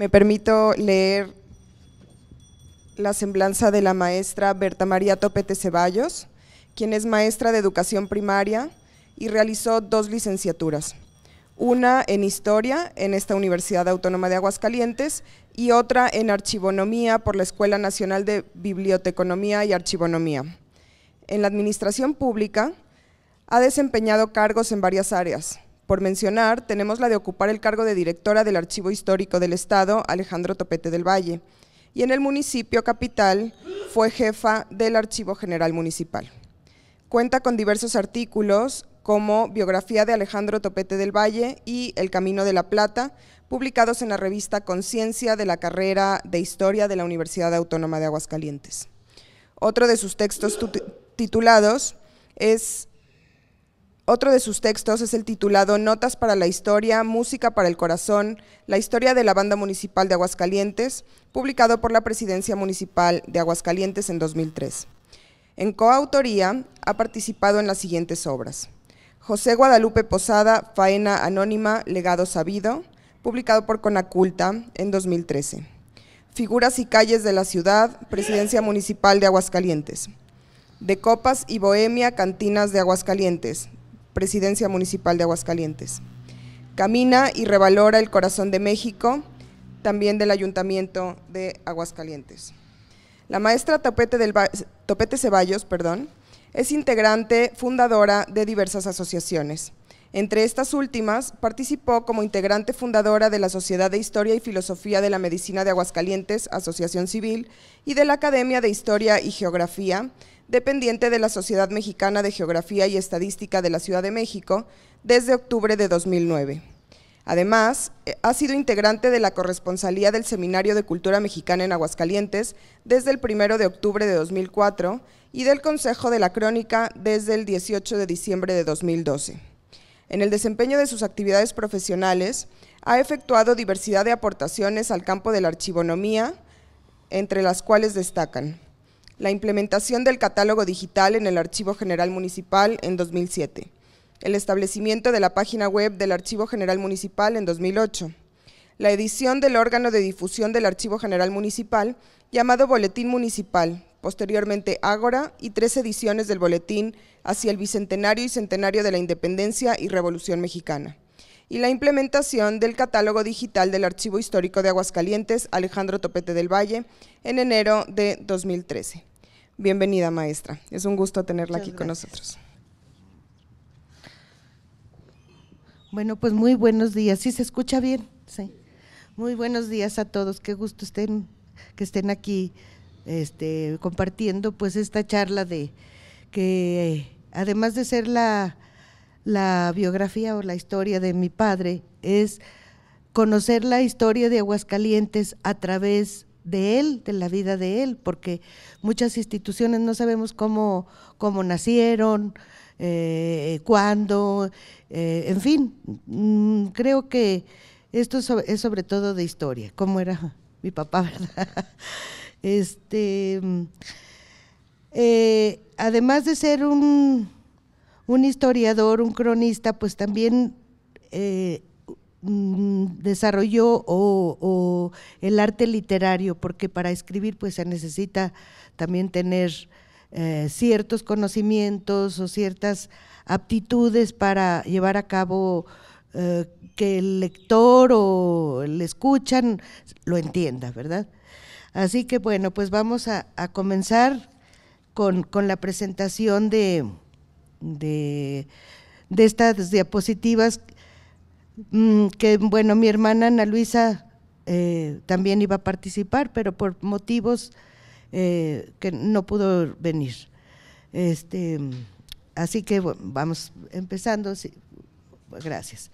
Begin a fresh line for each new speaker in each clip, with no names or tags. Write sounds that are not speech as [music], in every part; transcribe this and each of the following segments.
Me permito leer la semblanza de la maestra Berta María Topete Ceballos, quien es maestra de educación primaria y realizó dos licenciaturas, una en historia en esta Universidad Autónoma de Aguascalientes y otra en archivonomía por la Escuela Nacional de Biblioteconomía y Archivonomía. En la administración pública ha desempeñado cargos en varias áreas, por mencionar, tenemos la de ocupar el cargo de directora del Archivo Histórico del Estado, Alejandro Topete del Valle, y en el municipio capital fue jefa del Archivo General Municipal. Cuenta con diversos artículos como Biografía de Alejandro Topete del Valle y El Camino de la Plata, publicados en la revista Conciencia de la carrera de Historia de la Universidad Autónoma de Aguascalientes. Otro de sus textos titulados es otro de sus textos es el titulado Notas para la Historia, Música para el Corazón, la historia de la Banda Municipal de Aguascalientes, publicado por la Presidencia Municipal de Aguascalientes en 2003. En coautoría ha participado en las siguientes obras. José Guadalupe Posada, Faena Anónima, Legado Sabido, publicado por Conaculta en 2013. Figuras y calles de la ciudad, Presidencia Municipal de Aguascalientes. De Copas y Bohemia, Cantinas de Aguascalientes, Presidencia Municipal de Aguascalientes. Camina y revalora el corazón de México, también del Ayuntamiento de Aguascalientes. La maestra Topete, Ceballos perdón, es integrante fundadora de diversas asociaciones. Entre estas últimas, participó como integrante fundadora de la Sociedad de Historia y Filosofía de la Medicina de Aguascalientes, Asociación Civil, y de la Academia de Historia y Geografía, dependiente de la Sociedad Mexicana de Geografía y Estadística de la Ciudad de México, desde octubre de 2009. Además, eh, ha sido integrante de la corresponsalía del Seminario de Cultura Mexicana en Aguascalientes desde el 1 de octubre de 2004 y del Consejo de la Crónica desde el 18 de diciembre de 2012. En el desempeño de sus actividades profesionales, ha efectuado diversidad de aportaciones al campo de la archivonomía, entre las cuales destacan la implementación del catálogo digital en el Archivo General Municipal en 2007, el establecimiento de la página web del Archivo General Municipal en 2008, la edición del órgano de difusión del Archivo General Municipal llamado Boletín Municipal, posteriormente Ágora y tres ediciones del boletín hacia el Bicentenario y Centenario de la Independencia y Revolución Mexicana y la implementación del catálogo digital del Archivo Histórico de Aguascalientes Alejandro Topete del Valle en enero de 2013. Bienvenida, maestra. Es un gusto tenerla aquí con nosotros.
Bueno, pues muy buenos días. ¿Sí se escucha bien? Sí. Muy buenos días a todos. Qué gusto estén que estén aquí este, compartiendo pues esta charla de que eh, además de ser la, la biografía o la historia de mi padre, es conocer la historia de Aguascalientes a través de de él, de la vida de él, porque muchas instituciones no sabemos cómo, cómo nacieron, eh, cuándo, eh, en fin, mm, creo que esto es sobre todo de historia, cómo era [laughs] mi papá, ¿verdad? [laughs] Este, eh, además de ser un, un, historiador, un cronista, pues también Mm, desarrolló o, el arte literario, porque para escribir pues se necesita también tener eh, ciertos conocimientos o ciertas aptitudes para llevar a cabo eh, que el lector o el escuchan lo entienda, ¿verdad? Así que bueno, pues vamos a, comenzar con, la presentación de, de, de estas diapositivas Mm, que bueno, mi hermana Ana Luisa eh, también iba a participar, pero por motivos eh, que no pudo venir. Este, así que vamos empezando. gracias.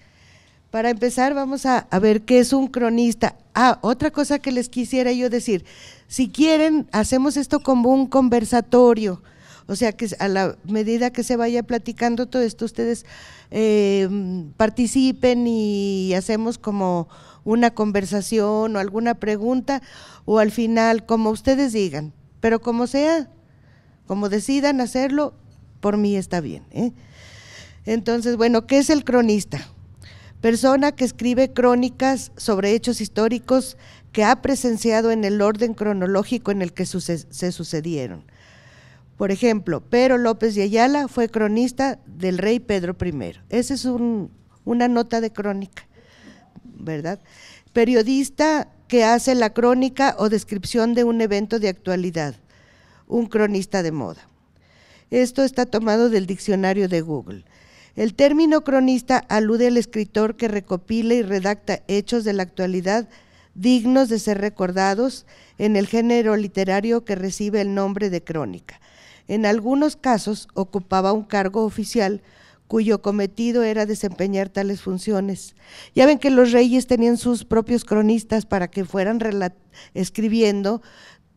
Para empezar, vamos a, a, ver qué es un cronista. Ah, otra cosa que les quisiera yo decir. Si quieren, hacemos esto como un conversatorio o sea que a la medida que se vaya platicando todo esto, ustedes eh, participen y hacemos como una conversación o alguna pregunta o al final, como ustedes digan, pero como sea, como decidan hacerlo, por mí está bien. ¿eh? Entonces, bueno, ¿qué es el cronista? Persona que escribe crónicas sobre hechos históricos que ha presenciado en el orden cronológico en el que se sucedieron. Por ejemplo, Pero López de Ayala fue cronista del rey Pedro I. Esa es una nota de crónica, ¿verdad? Periodista que hace la crónica o descripción de un evento de actualidad, un cronista de moda. Esto está tomado del diccionario de Google. El término cronista alude al escritor que recopila y redacta hechos de la actualidad dignos de ser recordados en el género literario que recibe el nombre de crónica. En algunos casos ocupaba un cargo oficial cuyo cometido era desempeñar tales funciones. Ya ven que los reyes tenían sus propios cronistas para que fueran escribiendo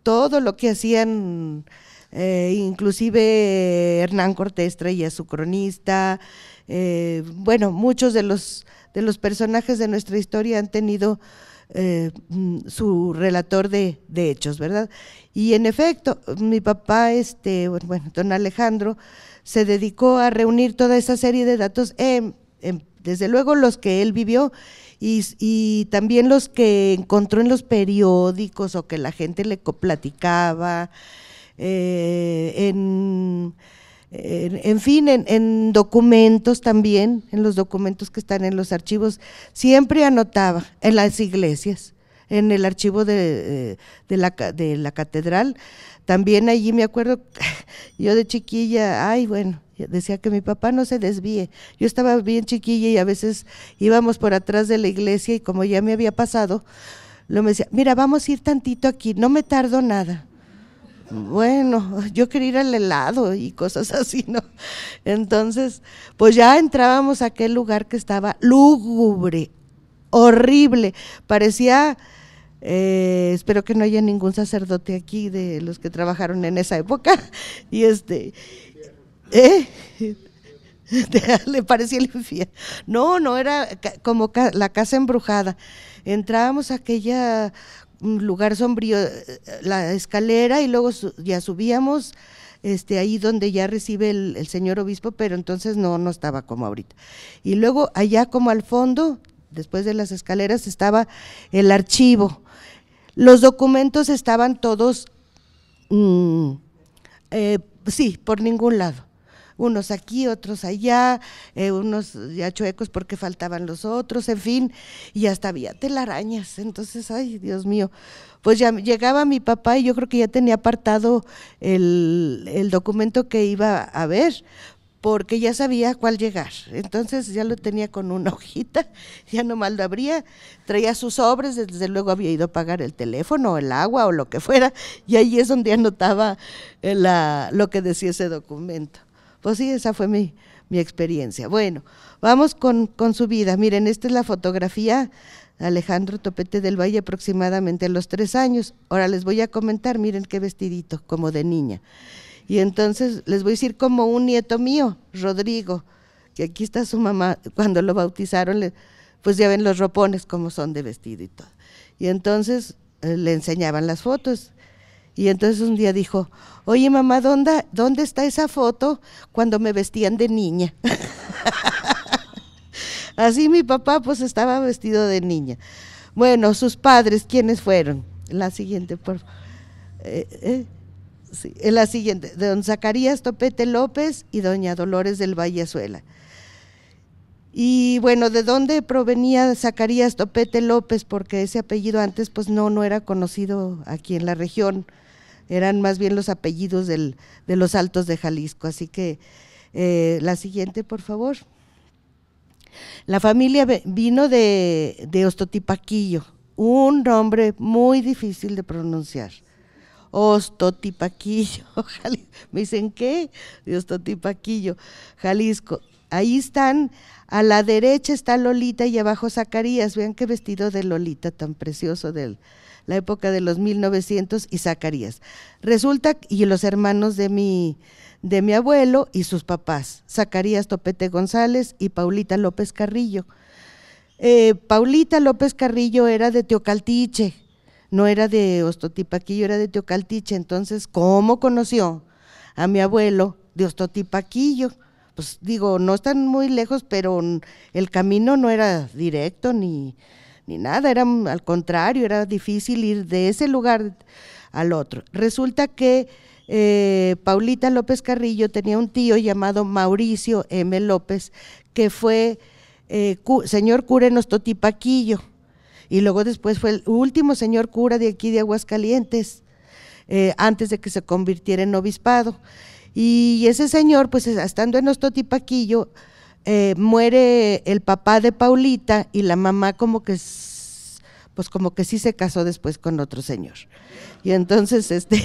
todo lo que hacían, eh, inclusive Hernán Cortés traía su cronista, eh, bueno, muchos de los, de los personajes de nuestra historia han tenido eh, mm, su relator de, hechos, ¿verdad? Y en efecto, mi papá, este, bueno, don Alejandro, se dedicó a reunir toda esa serie de datos, desde luego los que él vivió y, y, también los que encontró en los periódicos o que la gente le platicaba, eh, en en, fin, en, documentos también, en los documentos que están en los archivos, siempre anotaba en las iglesias, en el archivo de, eh, la, catedral. También allí me acuerdo, [laughs] yo de chiquilla, ay, bueno, decía que mi papá no se desvíe. Yo estaba bien chiquilla y a veces íbamos por atrás de la iglesia y como ya me había pasado, lo me decía, mira, vamos a ir tantito aquí, no me tardo nada bueno, yo quería ir al helado y cosas [laughs] así, ¿no? Entonces, pues ya entrábamos a aquel lugar que estaba lúgubre, horrible, parecía, eh, espero que no haya ningún sacerdote aquí de los que trabajaron en esa época, [laughs] y este, ¿eh? [laughs] le parecía el infierno. No, no, era como la casa embrujada. Entrábamos a aquella un lugar sombrío, eh, la escalera y luego ya subíamos este, ahí donde ya recibe el, señor obispo, pero entonces no, no estaba como ahorita. Y luego allá como al fondo, después de las escaleras, estaba el archivo. Los documentos estaban todos, mm, eh, sí, por ningún lado unos aquí, otros allá, eh, unos ya chuecos porque faltaban los otros, en fin, y hasta había telarañas. Entonces, ay, Dios mío, pues ya llegaba mi papá y yo creo que ya tenía apartado el, documento que iba a ver, porque ya sabía cuál llegar. Entonces ya lo tenía con una [laughs] hojita, ya nomás lo abría, traía sus sobres, desde luego había ido a pagar el teléfono, el agua o lo que fuera, y ahí es donde anotaba eh, lo que decía ese documento. Pues sí, esa fue mi, experiencia. Bueno, vamos con, con, su vida. Miren, esta es la fotografía de Alejandro Topete del Valle aproximadamente a los tres años. Ahora les voy a comentar, miren qué vestidito, como de niña. Y entonces les voy a decir como un nieto mío, Rodrigo, que aquí está su mamá, cuando lo bautizaron, pues ya ven los ropones como son de vestido y todo. Y entonces eh, le enseñaban las fotos y entonces un día dijo, oye mamá, ¿dónde, dónde está esa foto cuando me vestían de niña? [laughs] Así mi papá pues estaba vestido de niña. Bueno, sus padres, ¿quiénes fueron? La siguiente, por favor. Eh, eh, eh, la siguiente, don Zacarías Topete López y doña Dolores del Vallezuela. Y bueno, ¿de dónde provenía Zacarías Topete López? Porque ese apellido antes pues no, no era conocido aquí en la región eran más bien los apellidos de los altos de Jalisco. Así que eh, la siguiente, por favor. La familia vino de, Ostotipaquillo, un nombre muy difícil de pronunciar. Ostotipaquillo, [laughs] me dicen, ¿qué? De Ostotipaquillo, Jalisco. Ahí están, a la derecha está Lolita y abajo Zacarías. Vean qué vestido de Lolita tan precioso del, la época de los 1900 y Zacarías. Resulta, y los hermanos de mi, de mi abuelo y sus papás, Zacarías Topete González y Paulita López Carrillo. Eh, Paulita López Carrillo era de Teocaltiche, no era de Ostotipaquillo, era de Teocaltiche. Entonces, ¿cómo conoció a mi abuelo de Ostotipaquillo? Pues digo, no están muy lejos, pero el camino no era directo ni, ni nada, era al contrario, era difícil ir de ese lugar al otro. Resulta que eh, Paulita López Carrillo tenía un tío llamado Mauricio M. López, que fue eh, señor cura en Ostotipaquillo, y luego después fue el último señor cura de aquí de Aguascalientes, eh, antes de que se convirtiera en obispado. Y ese señor, pues estando en Ostotipaquillo, eh, muere el papá de Paulita y la mamá como que pues como que sí se casó después con otro señor. Y entonces este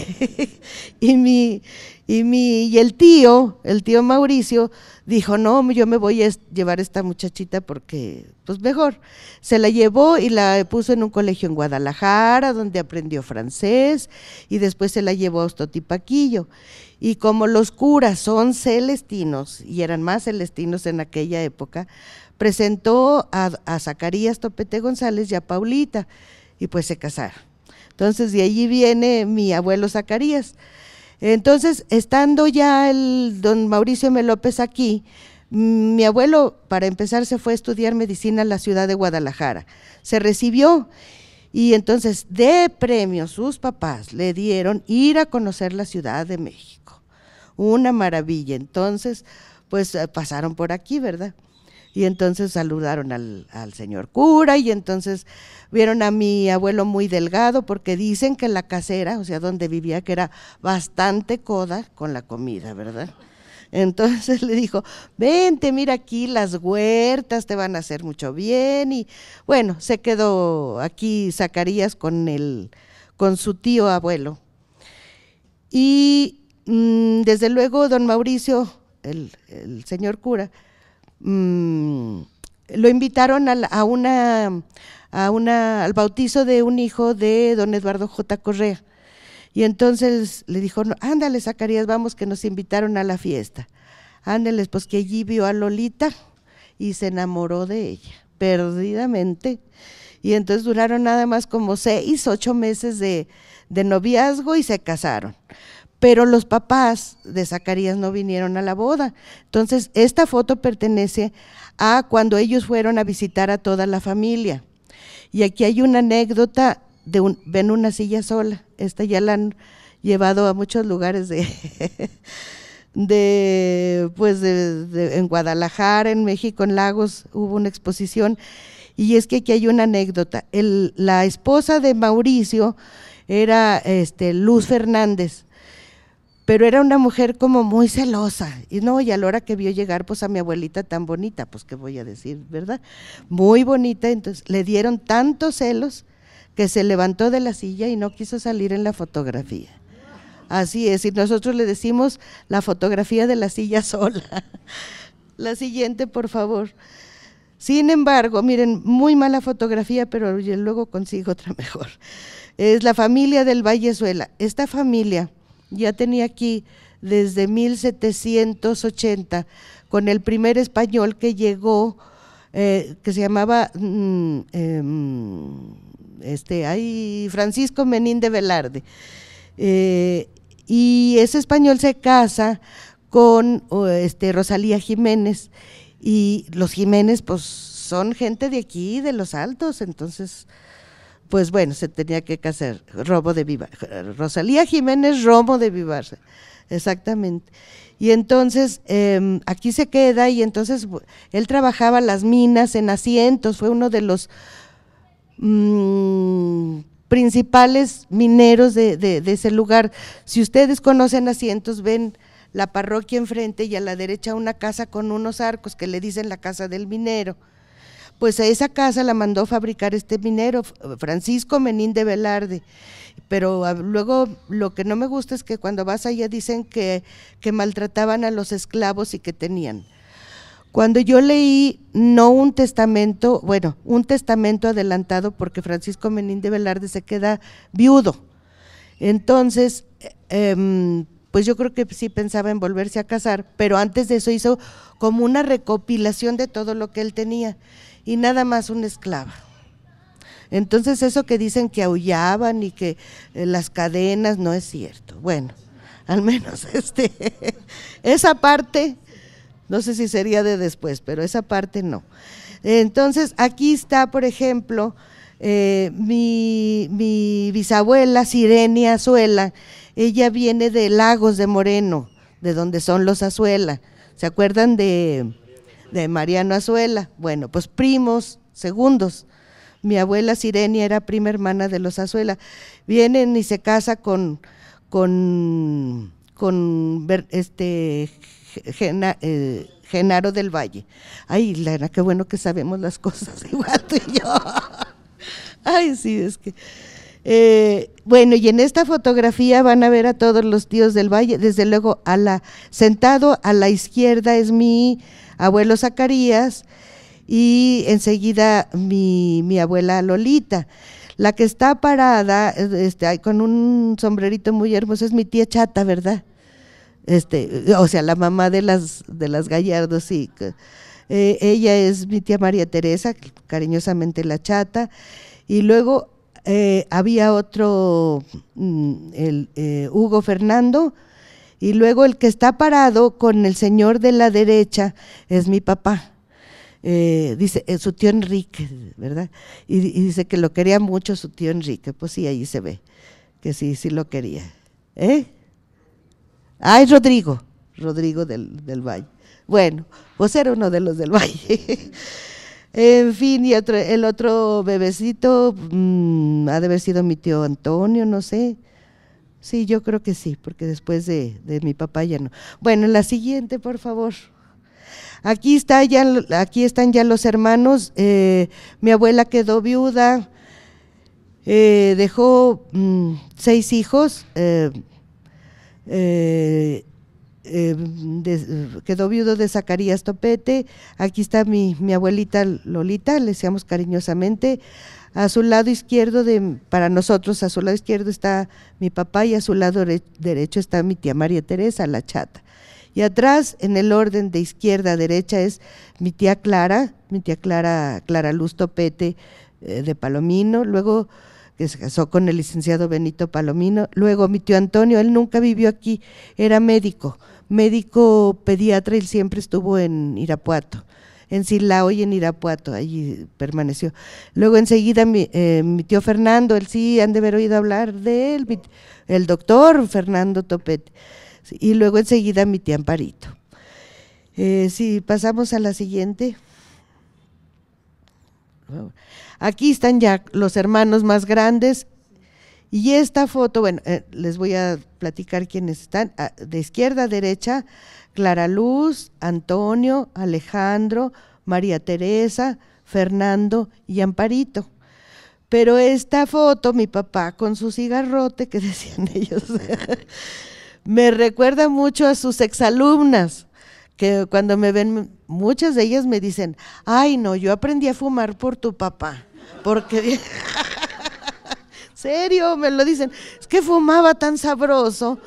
[laughs] y mi y mi y el tío, el tío Mauricio dijo, "No, yo me voy a llevar esta muchachita porque pues mejor." Se la llevó y la puso en un colegio en Guadalajara donde aprendió francés y después se la llevó a Ostotipaquillo. Y como los curas son celestinos, y eran más celestinos en aquella época, presentó a, Zacarías Topete González y a Paulita, y pues se casaron. Entonces de allí viene mi abuelo Zacarías. Entonces, estando ya el don Mauricio Melópez López aquí, mi abuelo, para empezar, se fue a estudiar medicina en la ciudad de Guadalajara. Se recibió y entonces de premio sus papás le dieron ir a conocer la Ciudad de México. Una maravilla. Entonces, pues eh, pasaron por aquí, ¿verdad? Y entonces saludaron al, al, señor cura y entonces vieron a mi abuelo muy delgado porque dicen que la casera, o sea, donde vivía, que era bastante coda con la comida, ¿verdad? Entonces [laughs] le dijo, vente, mira aquí las huertas te van a hacer mucho bien. Y bueno, se quedó aquí Zacarías con, el, con su tío abuelo. Y mm, desde luego don Mauricio, el, señor cura, mm, lo invitaron a una, a una, al bautizo de un hijo de don Eduardo J. Correa y entonces le dijo, no, ándale, Zacarías, vamos que nos invitaron a la fiesta. Ándale, pues que allí vio a Lolita y se enamoró de ella, perdidamente. Y entonces duraron nada más como seis, ocho meses de, de noviazgo y se casaron. Pero los papás de Zacarías no vinieron a la boda. Entonces, esta foto pertenece a cuando ellos fueron a visitar a toda la familia. Y aquí hay una anécdota de un, ven una silla sola esta ya la han llevado a muchos lugares de, [laughs] de pues en Guadalajara, en México, en Lagos hubo una exposición y es que aquí hay una anécdota. la esposa de Mauricio era este, Luz Fernández, pero era una mujer como muy celosa. Y no, y a la hora que vio llegar pues a mi abuelita tan bonita, pues qué voy a decir, ¿verdad? Muy bonita, entonces le dieron tantos celos que se levantó de la silla y no quiso salir en la fotografía. Así es, y nosotros le decimos la fotografía de la silla [laughs] sola. la siguiente, por favor. Sin embargo, miren, muy mala fotografía, pero luego consigo otra mejor. Es la familia del Vallezuela. Esta familia ya tenía aquí desde 1780 con el primer español que llegó, eh, que se llamaba... Mm, em, este, Francisco Menín de Velarde. Eh, y ese español se casa con este, Rosalía Jiménez y los Jiménez pues son gente de aquí, de los altos, entonces pues bueno, se tenía que casar Robo de Vivar, Rosalía Jiménez Romo de Vivar, exactamente. Y entonces em, aquí se queda y entonces él trabajaba las minas en asientos, fue uno de los Mm, principales mineros de, ese lugar. Si ustedes conocen asientos, ven la parroquia enfrente y a la derecha una casa con unos arcos que le dicen la casa del minero. Pues a esa casa la mandó fabricar este minero, Francisco Menín de Velarde. Pero ah, luego lo que no me gusta es que cuando vas allá dicen que, que maltrataban a los esclavos y que tenían. Cuando yo leí no un testamento, bueno, un testamento adelantado porque Francisco Menín de Velarde se queda viudo. Entonces, em, pues yo creo que sí pensaba en volverse a casar, pero antes de eso hizo como una recopilación de todo lo que él tenía y nada más una esclava. Entonces eso que dicen que aullaban y que eh, las cadenas no es cierto. Bueno, al menos [laughs] este esa parte no sé si sería de después, pero esa parte no. Entonces, aquí está, por ejemplo, eh, mi, bisabuela Sirenia Azuela. Ella viene de Lagos de Moreno, de donde son los Azuela. ¿Se acuerdan de, Mariano Azuela? Bueno, pues primos, segundos. Mi abuela Sirenia era prima hermana de los Azuela. Vienen y se casa con, con, con este, eh, Genaro del Valle. Ay, Lara, qué bueno que sabemos las cosas [laughs] igual tú y yo. Ay, sí, es que... Eh, bueno, y en esta fotografía van a ver a todos los tíos del valle. Desde luego, a la, sentado a la izquierda es mi abuelo Zacarías y enseguida mi, mi abuela Lolita. La que está parada eh, este, con un sombrerito muy hermoso es mi tía Chata, ¿verdad? este, eh, o sea, la mamá de las, de las Gallardo, sí. Eh, ella es mi tía María Teresa, cariñosamente la chata, y luego eh, había otro, mm, el, Hugo Fernando, y luego el que está parado con el señor de la derecha es mi papá. dice su tío Enrique, ¿verdad? Y, y, dice que lo quería mucho su tío Enrique. Pues sí, ahí se ve que sí, sí lo quería. ¿Eh? Ay, Rodrigo, Rodrigo del, Valle. Bueno, vos eres uno de los del Valle. [laughs] en fin, y otro, el otro bebecito mm, ha de haber sido mi tío Antonio, no sé. Sí, yo creo que sí, porque después de, mi papá ya no. Bueno, la siguiente, por favor. Aquí, está ya, aquí están ya los hermanos. Eh, mi abuela quedó viuda, eh, dejó mm, seis hijos. Eh, eh, eh, quedó viudo de Zacarías Topete. Aquí está mi, abuelita Lolita, le deseamos cariñosamente. A su lado izquierdo, para nosotros, a su lado izquierdo está mi papá y a su lado derecho está mi tía María Teresa, la chata. Y atrás, en el orden de izquierda a derecha, es mi tía Clara, mi tía Clara, Clara Luz Topete eh, de Palomino. Luego que se casó con el licenciado Benito Palomino. Luego mi tío Antonio, él nunca vivió aquí, era médico, médico pediatra, él siempre estuvo en Irapuato, en Silao y en Irapuato, allí permaneció. Luego enseguida mi, eh, tío Fernando, él sí han de haber oído hablar de él, el doctor Fernando Topete. Y luego enseguida mi tía Amparito. Eh, si pasamos a la siguiente. Aquí están ya los hermanos más grandes. Y esta foto, bueno, eh, les voy a platicar quiénes están. Ah, de izquierda a derecha, Clara Luz, Antonio, Alejandro, María Teresa, Fernando y Amparito. Pero esta foto, mi papá con su cigarrote, que [laughs] decían ellos, [laughs] me recuerda mucho a sus exalumnas que cuando me ven, muchas de ellas me dicen, ay no, yo aprendí a fumar por tu papá, porque... [laughs] serio, me lo dicen, es que fumaba tan sabroso,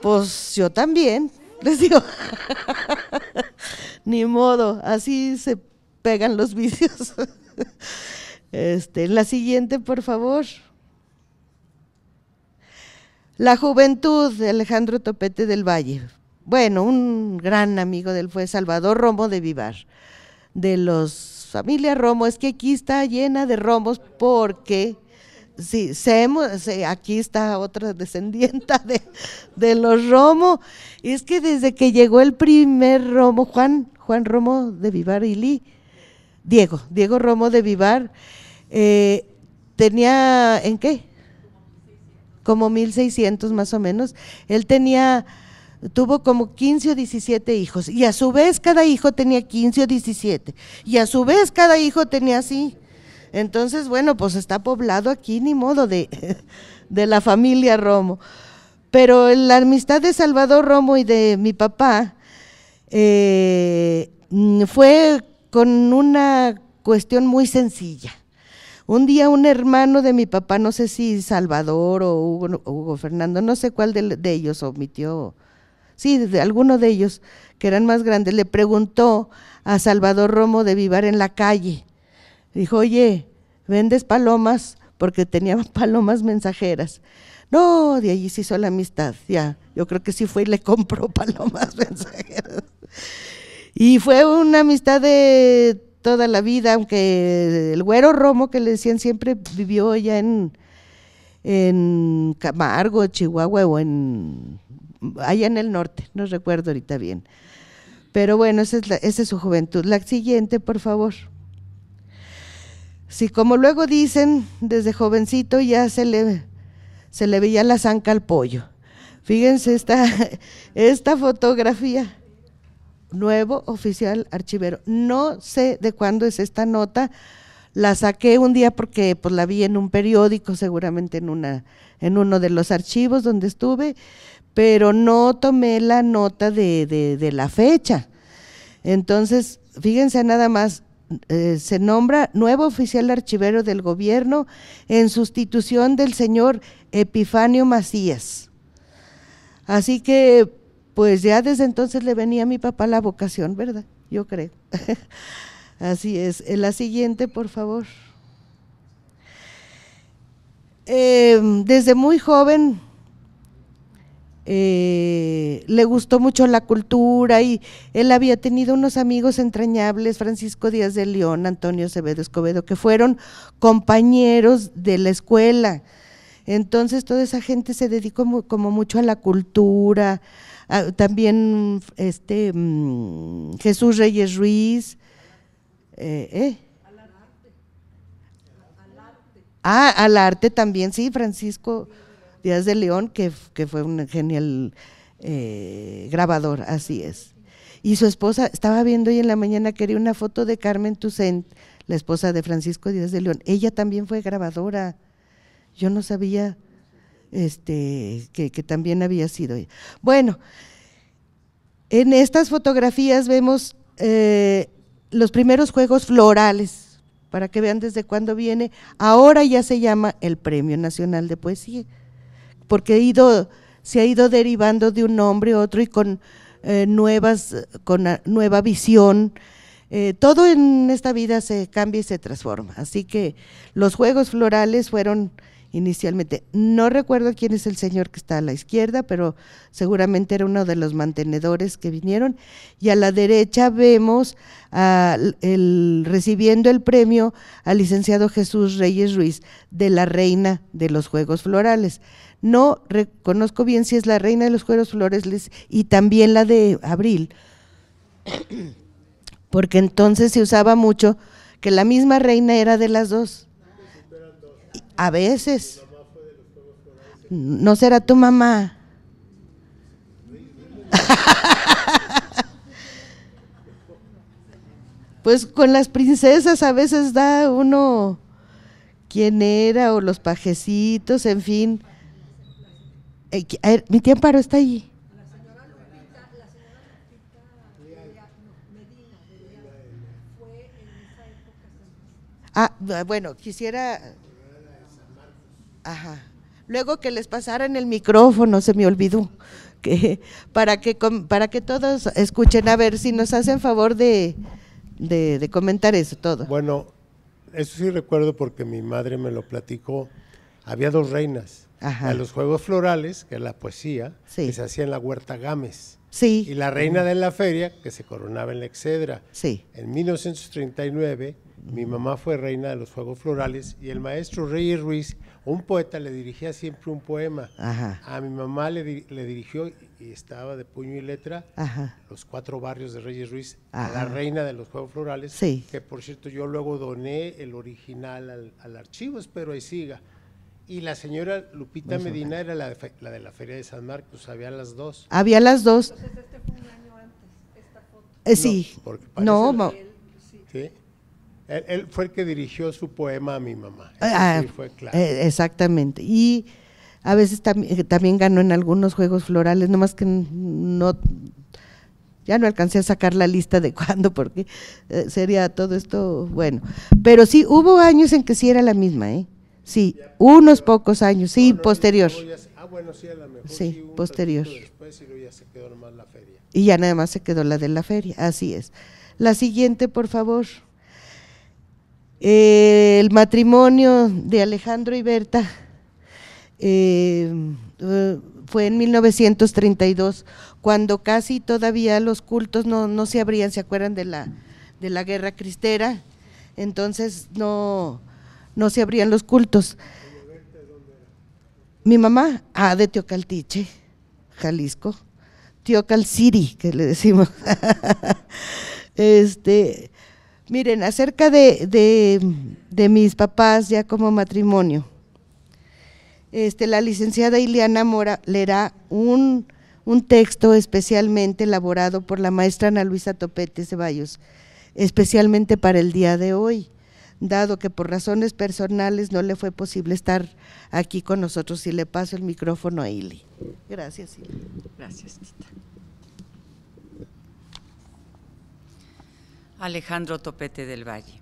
pues yo también, [laughs] les digo, [laughs] ni modo, así se pegan los vicios. este, la siguiente, por favor. La juventud de Alejandro Topete del Valle, bueno, un gran amigo de él fue Salvador Romo de Vivar, de los familia Romo, es que aquí está llena de romos porque sí, se aquí está otra descendiente [laughs] de, de, los Romo. Y es que desde que llegó el primer Romo, Juan, Juan Romo de Vivar y Lee, Diego, Diego Romo de Vivar, eh, tenía, ¿en qué? Como 1600 más o menos. Él tenía tuvo como 15 o 17 hijos, y a su vez cada hijo tenía 15 o 17, y a su vez cada hijo tenía así. Entonces, bueno, pues está poblado aquí, ni modo de, [laughs] de la familia Romo. Pero la amistad de Salvador Romo y de mi papá eh, mm, fue con una cuestión muy sencilla. Un día un hermano de mi papá, no sé si Salvador o Hugo, Fernando, no sé cuál de ellos omitió sí, de alguno de ellos, que eran más grandes, le preguntó a Salvador Romo de Vivar en la calle. Dijo, oye, ¿vendes palomas? Porque tenía [laughs] palomas mensajeras. No, de allí se hizo la amistad, ya. Yo creo que sí fue y le compró [laughs] palomas mensajeras. Y fue una amistad de toda la vida, aunque el güero Romo, que le decían siempre, vivió ya en, en Camargo, Chihuahua o en allá en el norte, no recuerdo ahorita bien. Pero bueno, esa es, es su juventud. La siguiente, por favor. Si como luego dicen, desde jovencito ya se le, se le veía la zanca al pollo. Fíjense esta, [laughs] esta fotografía. Nuevo oficial archivero. No sé de cuándo es esta nota. La saqué un día porque pues, la vi en un periódico, seguramente en, una, en uno de los archivos donde estuve pero no tomé la nota de, de, la fecha. Entonces, fíjense nada más, eh, se nombra nuevo oficial archivero del gobierno en sustitución del señor Epifanio Macías. Así que, pues ya desde entonces le venía a mi papá la vocación, ¿verdad? Yo creo. [laughs] Así es. Eh, la siguiente, por favor. Em, desde muy joven eh, le gustó mucho la cultura y él había tenido unos amigos entrañables, Francisco Díaz de León, Antonio Acevedo Escobedo, que fueron compañeros de la escuela. Entonces toda esa gente se dedicó como, mucho a la cultura, también este mm, Jesús Reyes Ruiz. Al eh, arte. ¿eh? Ah, al arte también, sí, Francisco. Díaz de León, que, fue un genial eh, grabador, así es. Y su esposa, estaba viendo hoy en la mañana, quería una foto de Carmen Tucent, la esposa de Francisco Díaz de León. Ella también fue grabadora. Yo no sabía este, que, también había sido ella. Bueno, en estas fotografías vemos eh, los primeros juegos florales, para que vean desde cuándo viene. Ahora ya se llama el Premio Nacional de Poesía porque ido, se ha ido derivando de un nombre a otro y con, eh, nuevas, con ah, nueva visión. Eh, todo en esta vida se cambia y se transforma. Así que los juegos florales fueron inicialmente. No recuerdo quién es el señor que está a la izquierda, pero seguramente era uno de los mantenedores que vinieron. Y a la derecha vemos a, el, recibiendo el premio al licenciado Jesús Reyes Ruiz de la Reina de los Juegos Florales. No reconozco bien si es la reina de los cueros flores y también la de abril, [clears throat] porque entonces se usaba mucho que la misma reina era de las dos. A veces. No será tu mamá. [laughs] pues con las princesas a veces da uno quién era o los pajecitos, en fin. Eh, mi tía Amparo está allí. Ah, bueno, quisiera. Ajá. Luego que les pasaran el micrófono, se me olvidó. Que, para, que, para que todos escuchen, a ver si nos hacen favor de, de, de comentar eso
todo. Bueno, eso sí recuerdo porque mi madre me lo platicó había dos reinas. Ajá. A los juegos florales, que es la poesía, que se hacía en la Huerta Gámez. Y la reina de la feria, que se coronaba en la Excedra. Sí. En 1939, mi mamá fue reina de los Juegos Florales y el maestro Reyes Ruiz, un poeta, le dirigía siempre un poema. A mi mamá le, le, dirigió, y estaba de puño y letra, los cuatro barrios de Reyes Ruiz, a la reina de los Juegos Florales, que por cierto yo luego doné el original al, al archivo, espero ahí siga. Y la señora Lupita Medina era la de, la Feria de San Marcos, había las dos.
Había las dos. Entonces este fue un año antes, esta foto. Eh, sí. No,
él, Él, fue el que dirigió su poema a mi mamá. Ah, ah fue claro. Eh,
exactamente. Y a veces eh, también ganó en algunos juegos florales, nomás que no ya no alcancé a sacar la lista de [laughs] cuándo porque sería todo esto bueno. Pero sí, hubo años en que sí era la misma, ¿eh? Sí, unos pocos años, sí, posterior. ah, bueno, sí, a la mejor. Sí, posterior. y, ya nada más se quedó la de la feria, así es. La siguiente, por favor. Eh, el matrimonio de Alejandro y Berta eh, eh, fue en 1932, cuando casi todavía los cultos no, no se abrían, ¿se acuerdan de la, de la guerra cristera? Entonces no no se abrían los cultos. Mi mamá, ah, de Teocaltiche, Jalisco, Teocalciri, que le decimos. [laughs] este, miren, acerca de, de, de, mis papás ya como matrimonio. Este, la licenciada Iliana Mora leerá un, un texto especialmente elaborado por la maestra Ana Luisa Topete Ceballos, especialmente para el día de hoy dado que por razones personales no le fue posible estar aquí con nosotros. Y le paso el micrófono a Ili.
Gracias, Ili. Gracias, Tita. Alejandro Topete del Valle.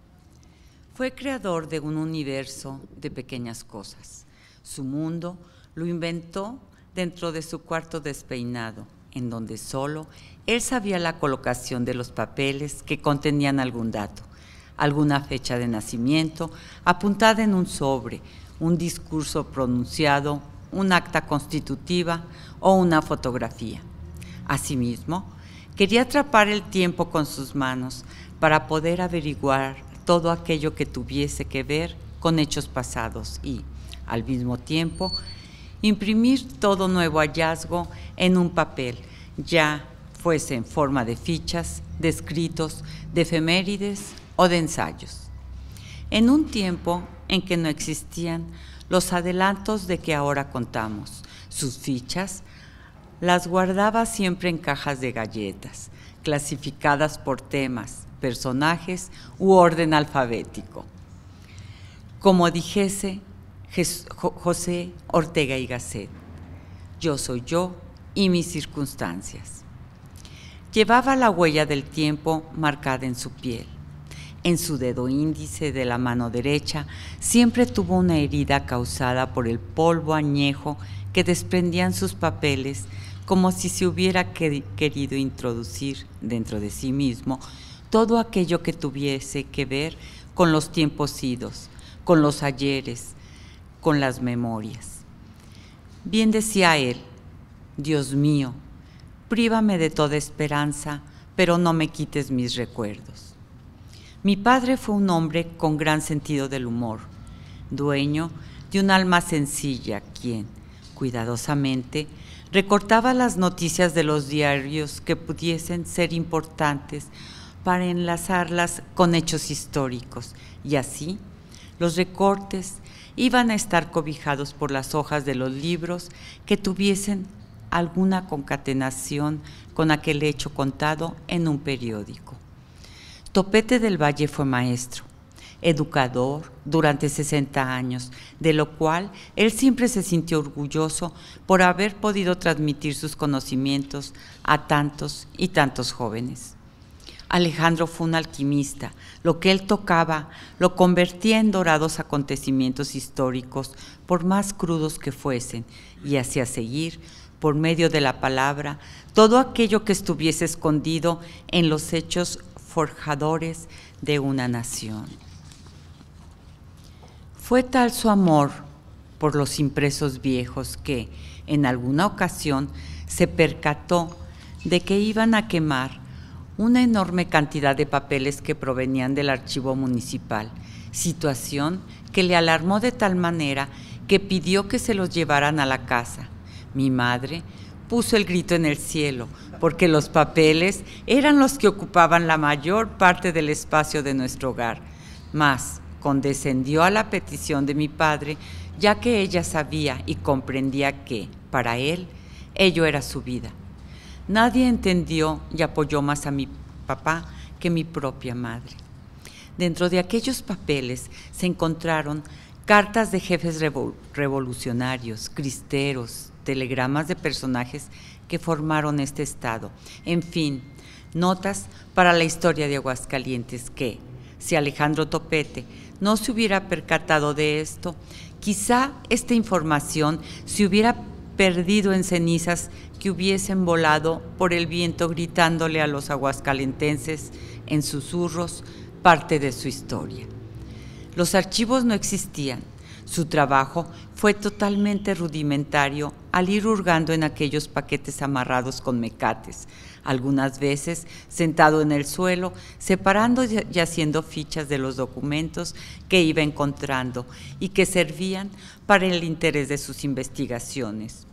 Fue creador de un universo de pequeñas cosas. Su mundo lo inventó dentro de su cuarto despeinado, en donde solo él sabía la colocación de los papeles que contenían algún dato alguna fecha de nacimiento, apuntada en un sobre, un discurso pronunciado, un acta constitutiva o una fotografía. Asimismo, quería atrapar el tiempo con sus manos para poder averiguar todo aquello que tuviese que ver con hechos pasados y, al mismo tiempo, imprimir todo nuevo hallazgo en un papel, ya fuese en forma de fichas, de escritos, de efemérides o de ensayos. En un tiempo en que no existían los adelantos de que ahora contamos, sus fichas las guardaba siempre en cajas de galletas, clasificadas por temas, personajes u orden alfabético. Como dijese José Ortega y Gasset, yo soy yo y mis circunstancias. Llevaba la huella del tiempo marcada en su piel en su dedo índice de la mano derecha siempre tuvo una herida causada por el polvo añejo que desprendían sus papeles, como si se hubiera querido introducir dentro de sí mismo todo aquello que tuviese que ver con los tiempos idos, con los ayeres, con las memorias. Bien decía él, Dios mío, prívame de toda esperanza, pero no me quites mis recuerdos. Mi padre fue un hombre con gran sentido del humor, dueño de un alma sencilla, quien, cuidadosamente, recortaba las noticias de los diarios que pudiesen ser importantes para enlazarlas con hechos históricos, y así los recortes iban a estar cobijados por las hojas de los libros que tuviesen alguna concatenación con aquel hecho contado en un periódico. Topete del Valle fue maestro, educador durante 60 años, de lo cual él siempre se sintió orgulloso por haber podido transmitir sus conocimientos a tantos y tantos jóvenes. Alejandro fue un alquimista. Lo que él tocaba lo convertía en dorados acontecimientos históricos, por más crudos que fuesen, y hacía seguir, por medio de la palabra, todo aquello que estuviese escondido en los hechos forjadores de una nación. Fue tal su amor por los impresos viejos que, en alguna ocasión, se percató de que iban a quemar una enorme cantidad de papeles que provenían del archivo municipal, situación que le alarmó de tal manera que pidió que se los llevaran a la casa. Mi madre puso el grito en el cielo, porque los papeles eran los que ocupaban la mayor parte del espacio de nuestro hogar. Mas condescendió a la petición de mi padre, ya que ella sabía y comprendía que, para él, ello era su vida. Nadie entendió y apoyó más a mi papá que mi propia madre. Dentro de aquellos papeles se encontraron cartas de jefes revolucionarios, cristeros, telegramas de personajes que formaron este Estado. En fin, notas para la historia de Aguascalientes que, si Alejandro Topete no se hubiera percatado de esto, quizá esta información se hubiera perdido en cenizas que hubiesen volado por el viento gritándole a los aguascalentenses en susurros parte de su historia. Los archivos no existían, su trabajo fue totalmente rudimentario al ir hurgando en aquellos paquetes amarrados con mecates, algunas veces sentado en el suelo, separando y haciendo fichas de los documentos que iba encontrando y que servían para el interés de sus investigaciones.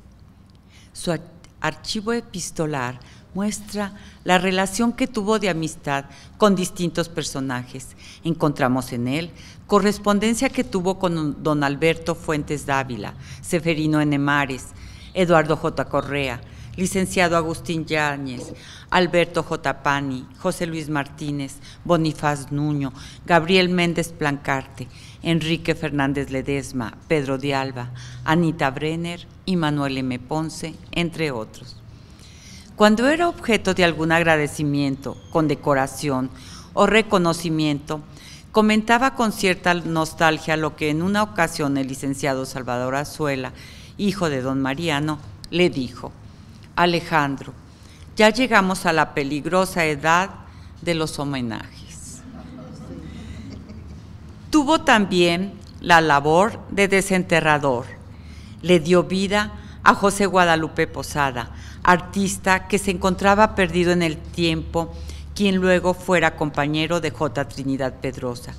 Su archivo epistolar muestra la relación que tuvo de amistad con distintos personajes. Encontramos en él correspondencia que tuvo con don Alberto Fuentes Dávila, Seferino Enemares, Eduardo J. Correa, licenciado Agustín Yáñez, Alberto J. Pani, José Luis Martínez, Bonifaz Nuño, Gabriel Méndez Plancarte, Enrique Fernández Ledesma, Pedro de Alba, Anita Brenner y Manuel M. Ponce, entre otros. Cuando era objeto de algún agradecimiento, condecoración o reconocimiento, Comentaba con cierta nostalgia lo que en una ocasión el licenciado Salvador Azuela, hijo de don Mariano, le dijo, Alejandro, ya llegamos a la peligrosa edad de los homenajes. Tuvo también la labor de desenterrador. Le dio vida a José Guadalupe Posada, artista que se encontraba perdido en el tiempo quien luego fuera compañero de J. Trinidad Pedrosa.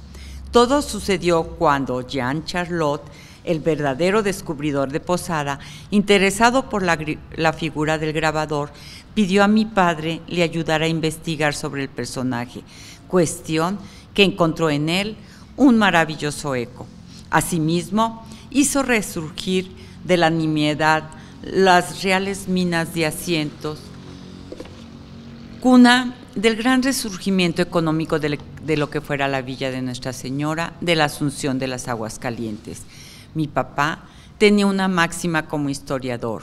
Todo sucedió cuando Jean Charlotte, el verdadero descubridor de Posada, interesado por la, figura del grabador, pidió a mi padre le ayudara a investigar sobre el personaje, cuestión que encontró en él un maravilloso eco. Asimismo, hizo resurgir de la nimiedad las reales minas de asientos, cuna del gran resurgimiento económico de, lo que fuera la villa de Nuestra Señora, de la Asunción de las Aguas Calientes. Mi papá tenía una máxima como historiador,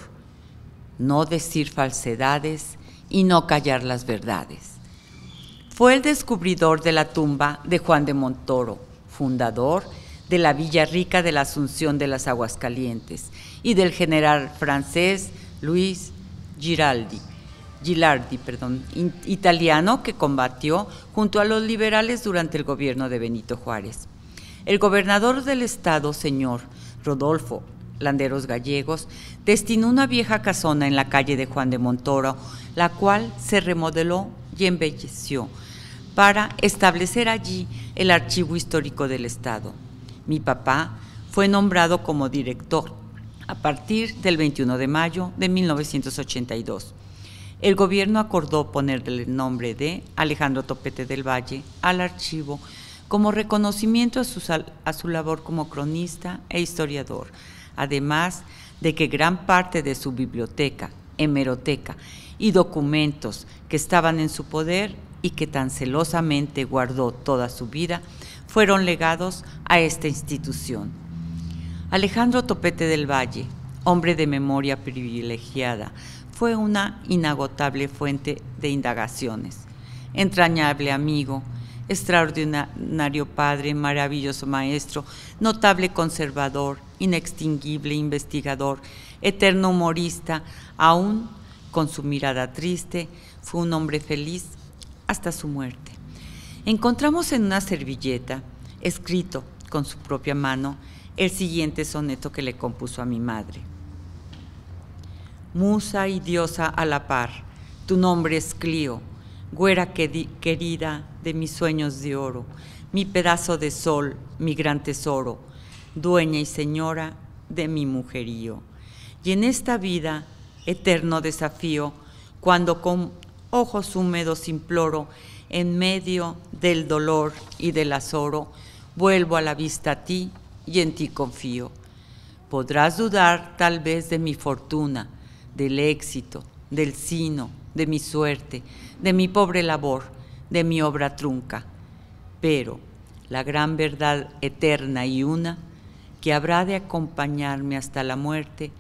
no decir falsedades y no callar las verdades. Fue el descubridor de la tumba de Juan de Montoro, fundador de la Villa Rica de la Asunción de las Aguas Calientes y del general francés Luis Giraldi Gilardi, perdón, italiano que combatió junto a los liberales durante el gobierno de Benito Juárez. El gobernador del estado, señor Rodolfo Landeros Gallegos, destinó una vieja casona en la calle de Juan de Montoro, la cual se remodeló y embelleció para establecer allí el archivo histórico del estado. Mi papá fue nombrado como director a partir del 21 de mayo de 1982 el gobierno acordó ponerle el nombre de Alejandro Topete del Valle al archivo como reconocimiento a su, labor como cronista e historiador, además de que gran parte de su biblioteca, hemeroteca y documentos que estaban en su poder y que tan celosamente guardó toda su vida, fueron legados a esta institución. Alejandro Topete del Valle, hombre de memoria privilegiada, fue una inagotable fuente de indagaciones. Entrañable amigo, extraordinario padre, maravilloso maestro, notable conservador, inextinguible investigador, eterno humorista, aún con su mirada triste, fue un hombre feliz hasta su muerte. Encontramos en una servilleta, escrito con su propia mano, el siguiente soneto que le compuso a mi madre musa y diosa a la par. Tu nombre es Clio, güera querida de mis sueños de oro, mi pedazo de sol, mi gran tesoro, dueña y señora de mi mujerío. Y en esta vida, eterno desafío, cuando con ojos húmedos imploro, en medio del dolor y del azoro, vuelvo a la vista a ti y en ti confío. Podrás dudar tal vez de mi fortuna, del éxito, del sino, de mi suerte, de mi pobre labor, de mi obra trunca. Pero la gran verdad eterna y una, que habrá de acompañarme hasta la muerte,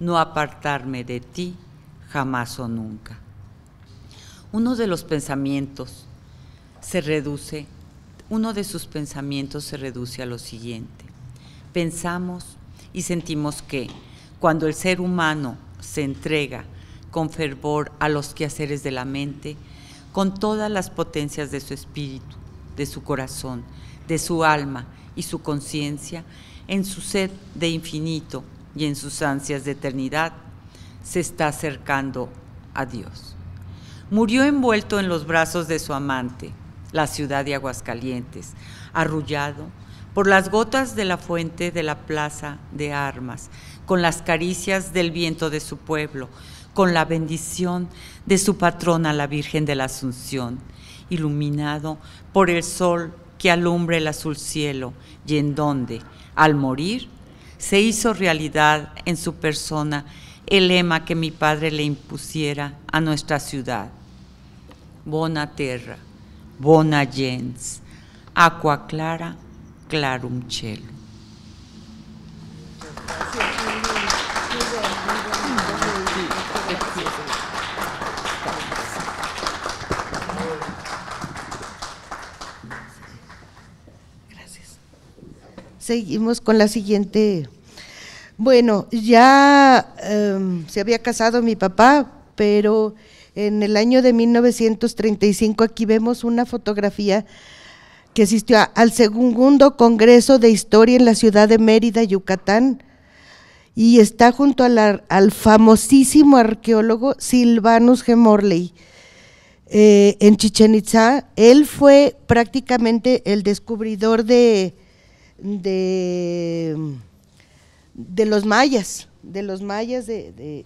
no apartarme de ti jamás o nunca. Uno de los pensamientos se reduce, uno de sus pensamientos se reduce a lo siguiente. Pensamos y sentimos que cuando el ser humano se entrega con fervor a los quehaceres de la mente, con todas las potencias de su espíritu, de su corazón, de su alma y su conciencia, en su sed de infinito y en sus ansias de eternidad, se está acercando a Dios. Murió envuelto en los brazos de su amante, la ciudad de Aguascalientes, arrullado por las gotas de la fuente de la plaza de armas, con las caricias del viento de su pueblo, con la bendición de su patrona la Virgen de la Asunción, iluminado por el sol que alumbra el azul cielo y en donde, al morir, se hizo realidad en su persona el lema que mi padre le impusiera a nuestra ciudad. Bona terra, bona gens, aqua clara, clarum cielo.
Seguimos con la siguiente. Bueno, ya em, se había casado mi papá, pero en el año de 1935 aquí vemos una fotografía que asistió al segundo Congreso de Historia en la ciudad de Mérida, Yucatán, y está junto al famosísimo arqueólogo Silvanus G. Morley. Eh, en Chichen Itza, él fue prácticamente el descubridor de de, los mayas, de los mayas eh,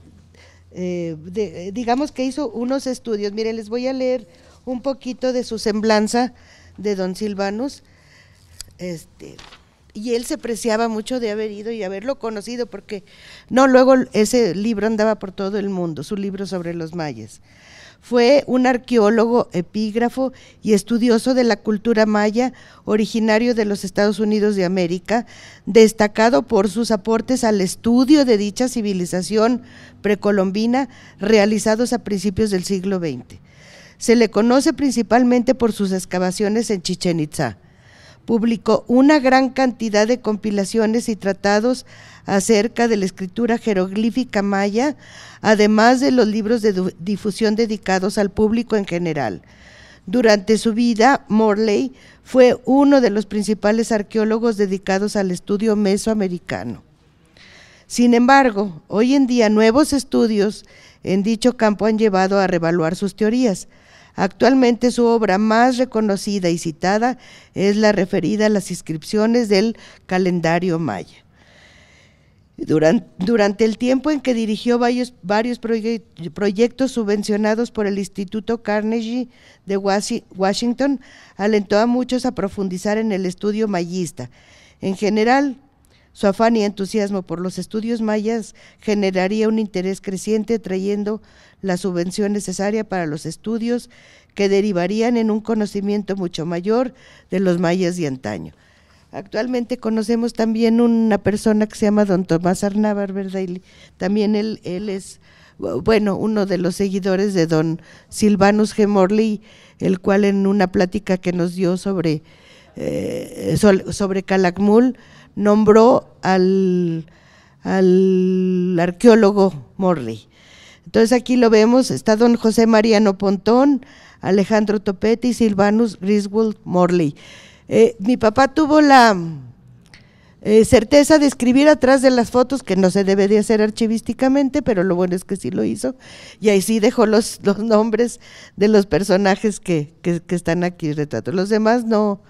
de, digamos que hizo unos estudios. Mire, les voy a leer un poquito de su semblanza de don Silvanus. Este, y él se preciaba mucho de haber ido y haberlo conocido, porque no, luego ese libro andaba por todo el mundo, su libro sobre los mayas. Fue un arqueólogo, epígrafo y estudioso de la cultura maya, originario de los Estados Unidos de América, destacado por sus aportes al estudio de dicha civilización precolombina realizados a principios del siglo XX. Se le conoce principalmente por sus excavaciones en Chichen Itzá. Publicó una gran cantidad de compilaciones y tratados acerca de la escritura jeroglífica maya, además de los libros de difusión dedicados al público en general. Durante su vida, Morley fue uno de los principales arqueólogos dedicados al estudio mesoamericano. Sin embargo, hoy en día nuevos estudios en dicho campo han llevado a revaluar sus teorías. Actualmente su obra más reconocida y citada es la referida a las inscripciones del calendario maya. Durante, el tiempo en que dirigió varios, proyectos subvencionados por el Instituto Carnegie de Washington, alentó a muchos a profundizar en el estudio mayista. En general, su afán y entusiasmo por los estudios mayas generaría un interés creciente, trayendo la subvención necesaria para los estudios que derivarían en un conocimiento mucho mayor de los mayas de antaño. Actualmente conocemos también una persona que se llama don Tomás Arnávar, ¿verdad? también él, es, bueno, uno de los seguidores de don Silvanus G. Morley, el cual en una plática que nos dio sobre, eh, sobre Calakmul, nombró al, al arqueólogo Morley. Entonces aquí lo vemos, está don José Mariano Pontón, Alejandro Topetti, y Silvanus Griswold Morley. Eh, mi papá tuvo la eh, certeza de escribir atrás de las fotos, que no se debe de hacer archivísticamente, pero lo bueno es que sí lo hizo, y ahí sí dejó los, [laughs] nombres de los personajes que, están aquí retratos. Los demás no,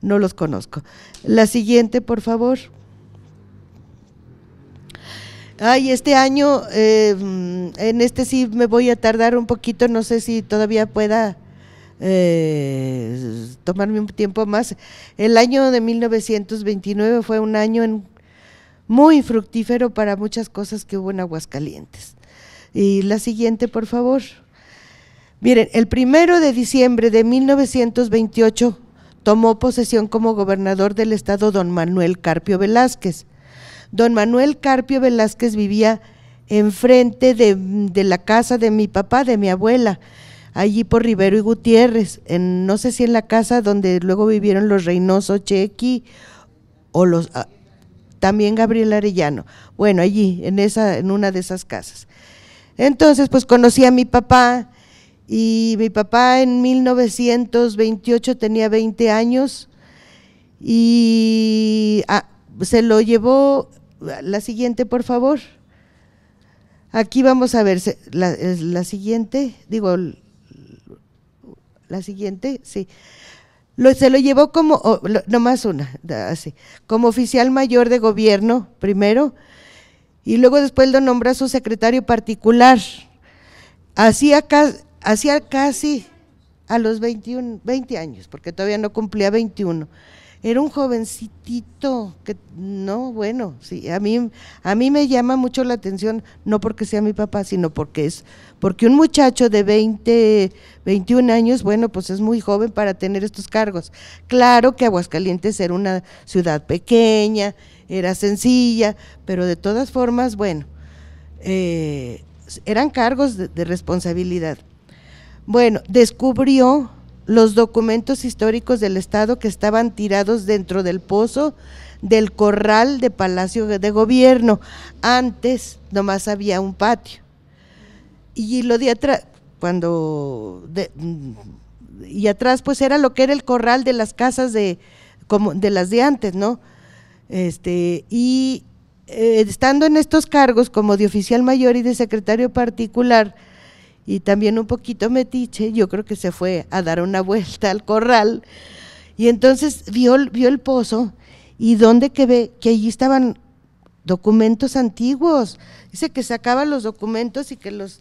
no los conozco. La siguiente, por favor. Ay, este año, eh, en este sí me voy a tardar un poquito, no sé si todavía pueda eh, tomarme un tiempo más. El año de 1929 fue un año muy fructífero para muchas cosas que hubo en Aguascalientes. Y la siguiente, por favor. Miren, el primero de diciembre de 1928 tomó posesión como gobernador del estado don Manuel Carpio Velázquez. Don Manuel Carpio Velázquez vivía enfrente de la casa de mi papá, de mi abuela, allí por Rivero y Gutiérrez, en, no sé si en la casa donde luego vivieron los Reynoso Chequi o los ah, también Gabriel Arellano. Bueno, allí en esa en una de esas casas. Entonces, pues conocí a mi papá y mi papá en 1928 tenía 20 años y ah, se lo llevó la siguiente, por favor. Aquí vamos a ver la siguiente, digo, la siguiente, sí. Lo, se lo llevó como, nomás una, así, como oficial mayor de gobierno primero, y luego después lo nombra su secretario particular. Hacía, hacía casi a los 21, 20 años, porque todavía no cumplía 21 era un jovencitito que no, bueno, sí, a mí a mí me llama mucho la atención no porque sea mi papá, sino porque es porque un muchacho de 20, 21 años, bueno, pues es muy joven para tener estos cargos. Claro que Aguascalientes era una ciudad pequeña, era sencilla, pero de todas formas, bueno, eh, eran cargos de responsabilidad. Bueno, descubrió los documentos históricos del Estado que estaban tirados dentro del pozo del corral de Palacio de Gobierno. Antes nomás había un patio. Y lo de atrás, cuando... y atrás pues era lo que era el corral de las casas de, como de las de antes, ¿no? Este, y eh, estando en estos cargos como de oficial mayor y de secretario particular, y también un poquito metiche, yo creo que se fue a dar una [laughs] vuelta al corral y entonces vio, vio el pozo y donde que ve que allí estaban documentos antiguos. Dice que sacaba los documentos y que los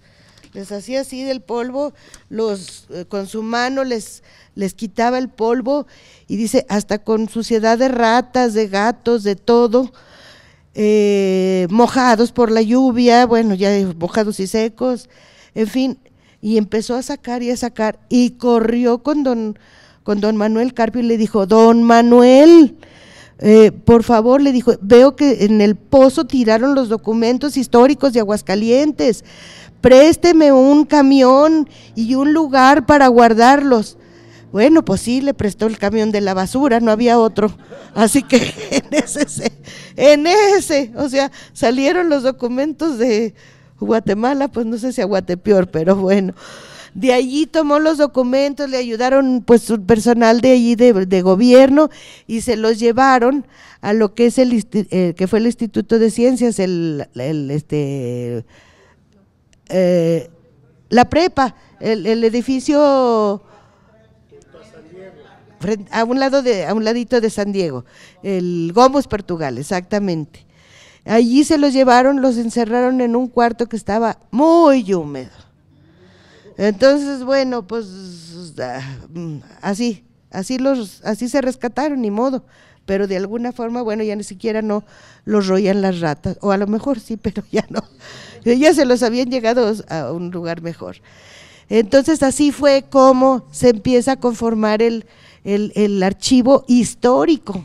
les hacía así del polvo, los eh, con su mano les les quitaba el polvo y dice hasta con suciedad de ratas, de gatos, de todo. Eh, mojados por la lluvia, bueno, ya mojados y secos, en fin, y empezó a sacar y a sacar y corrió con don, con don Manuel Carpio y le dijo, don Manuel, eh, por favor, le dijo, veo que en el pozo tiraron los documentos históricos de Aguascalientes, présteme un camión y un lugar para guardarlos. Bueno, pues sí, le prestó el camión de la basura, no había otro. Así que [laughs] en ese, en ese, o sea, salieron los documentos de, Guatemala, pues no sé si a Guatepeor, pero bueno. De allí tomó los documentos, le ayudaron pues su personal de allí de, gobierno y se los llevaron a lo que es el eh, que fue el Instituto de Ciencias, el, este eh, la prepa, el, edificio a un lado de a un ladito de San Diego, el GOMOS Portugal, exactamente. Allí se los llevaron, los encerraron en un cuarto que estaba muy húmedo. Entonces, bueno, pues ah, así, así los, así se rescataron, ni modo. Pero de alguna forma, bueno, ya ni siquiera no los roían las ratas, o a lo mejor sí, [laughs] pero ya no. Ya se los habían llegado a un lugar mejor. Entonces así fue como se empieza a conformar el, el, el archivo histórico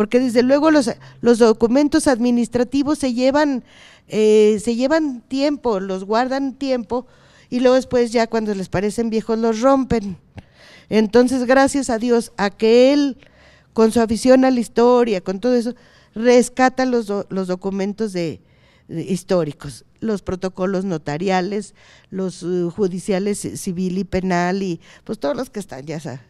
porque desde luego los, los documentos administrativos se llevan, eh, se llevan tiempo, los guardan tiempo y luego después ya cuando les parecen viejos los rompen. Entonces, gracias a Dios, a que él, con su afición a la historia, con todo eso, rescata los, los documentos de, históricos los protocolos notariales, los eh, judiciales eh, civil y penal y pues todos los que están, ya sabes,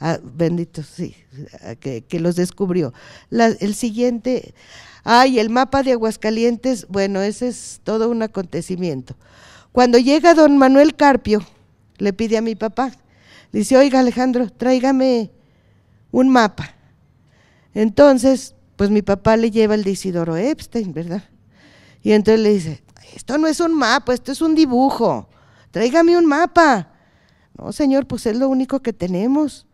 ah, benditos, sí, ah, que, los descubrió. el siguiente, ay, el mapa de Aguascalientes, bueno, ese es todo un acontecimiento. Cuando llega don Manuel Carpio, le pide a mi papá, dice, oiga Alejandro, tráigame un mapa. Entonces, pues mi papá le lleva el de Isidoro Epstein, ¿verdad? Y entonces le dice, esto no es un mapa, esto es un dibujo, tráigame un mapa. No, señor, pues es lo único que tenemos.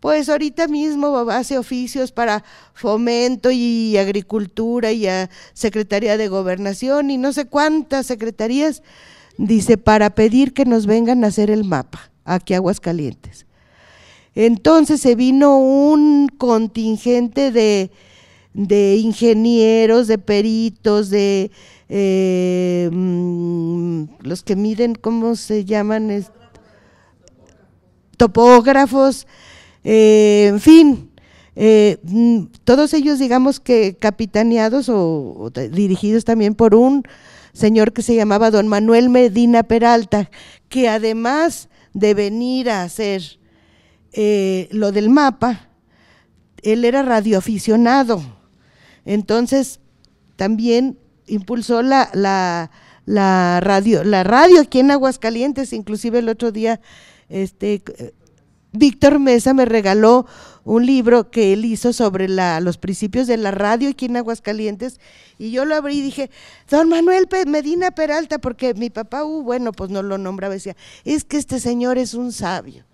Pues ahorita mismo hace oficios para fomento y agricultura y Secretaría de Gobernación y no sé cuántas secretarías, dice, para pedir que nos vengan a hacer el mapa aquí Aguascalientes. Entonces se vino un contingente de de ingenieros, de peritos, de eh, mm, los que miden, ¿cómo se llaman? topógrafos, eh, en fin, eh, mm, todos ellos digamos que capitaneados o, dirigidos también por un señor que se llamaba don Manuel Medina Peralta, que además de venir a hacer lo del mapa, él era radioaficionado entonces, también impulsó la, radio, la radio aquí en Aguascalientes, inclusive el otro día, este Víctor Mesa me regaló un libro que él hizo sobre los principios de la radio aquí en Aguascalientes y yo lo abrí y dije, don Manuel Medina Peralta, porque mi papá, uh, bueno, pues no lo nombraba, decía, es que este señor es un sabio.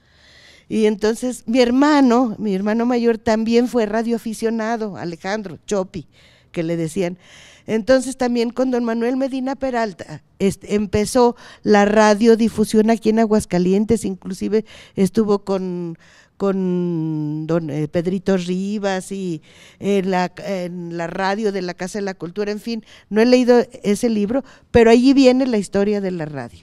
Y entonces mi hermano, mi hermano mayor también fue radioaficionado, Alejandro Chopi, que le decían. Entonces también con don Manuel Medina Peralta este, empezó la radiodifusión aquí en Aguascalientes, inclusive estuvo con, con don eh, Pedrito Rivas y en la radio de la Casa de la Cultura, en fin, no he leído ese libro, pero allí viene la historia de la radio.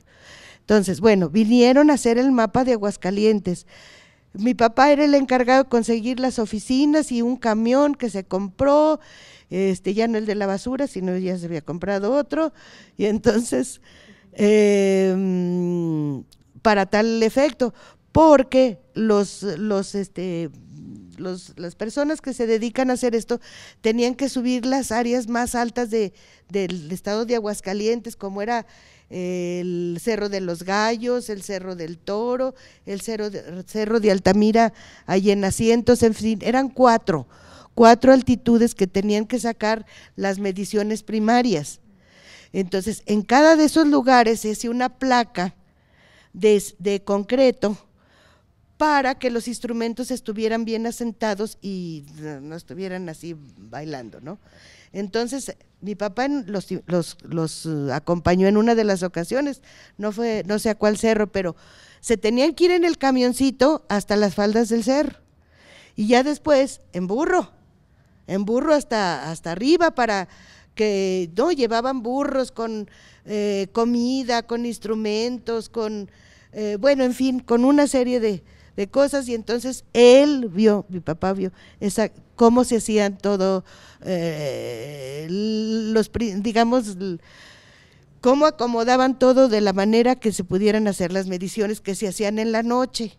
Entonces, bueno, vinieron a hacer el mapa de Aguascalientes. Mi papá era el encargado de conseguir las oficinas y un camión que se compró, este, ya no el de la basura, sino ya se había comprado otro. Y entonces, em, para tal efecto, porque los, los, este, los, las personas que se dedican a hacer esto tenían que subir las áreas más altas de, del estado de Aguascalientes, como era el Cerro de los Gallos, el Cerro del Toro, el Cerro de, Altamira, allí en asientos, en fin, eran cuatro, cuatro altitudes que tenían que sacar las mediciones primarias. Entonces, en cada de esos lugares es una placa de concreto para que los instrumentos estuvieran bien asentados y no estuvieran así bailando, ¿no? Entonces, mi papá los, eh, acompañó en una de las ocasiones, no fue, no sé a cuál cerro, pero se tenían que ir en el camioncito hasta las faldas del cerro. Y ya después, en burro, en burro hasta, hasta arriba para que no llevaban burros con eh, comida, con instrumentos, con eh, bueno, en fin, con una serie de, de cosas y entonces él vio, mi papá vio, esa, cómo se hacían todo, eh, los, digamos, cómo acomodaban todo de la manera que se pudieran hacer las mediciones que se hacían en la noche.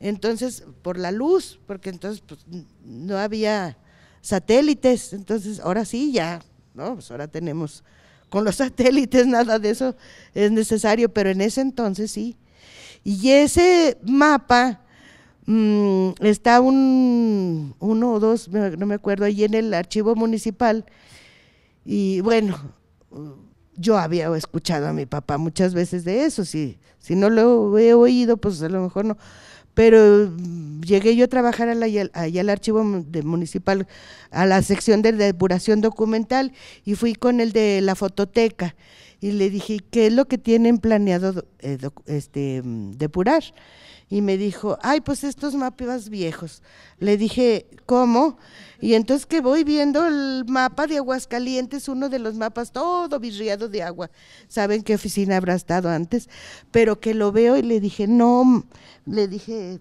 Entonces, por la luz, porque entonces pues, no había satélites, entonces ahora sí ya, ¿no? Pues ahora tenemos con los [laughs] satélites nada de eso es necesario, pero en ese entonces sí. Y ese mapa mm, está un, uno o dos, no me acuerdo, ahí en el archivo municipal. Y bueno, yo había escuchado a mi papá muchas veces de eso, si, si no lo he oído, pues a lo mejor no pero mm, llegué yo a trabajar allá, al archivo municipal, a la sección de depuración documental, y fui con el de la fototeca y le dije, ¿qué es lo que tienen planeado eh, este, depurar? Y me dijo, ay, pues estos mapas viejos. Le dije, ¿cómo? Y entonces que voy viendo el mapa de Aguascalientes, uno de los mapas todo virriado de agua. ¿Saben qué oficina habrá estado antes? Pero que lo veo y le dije, no, le dije,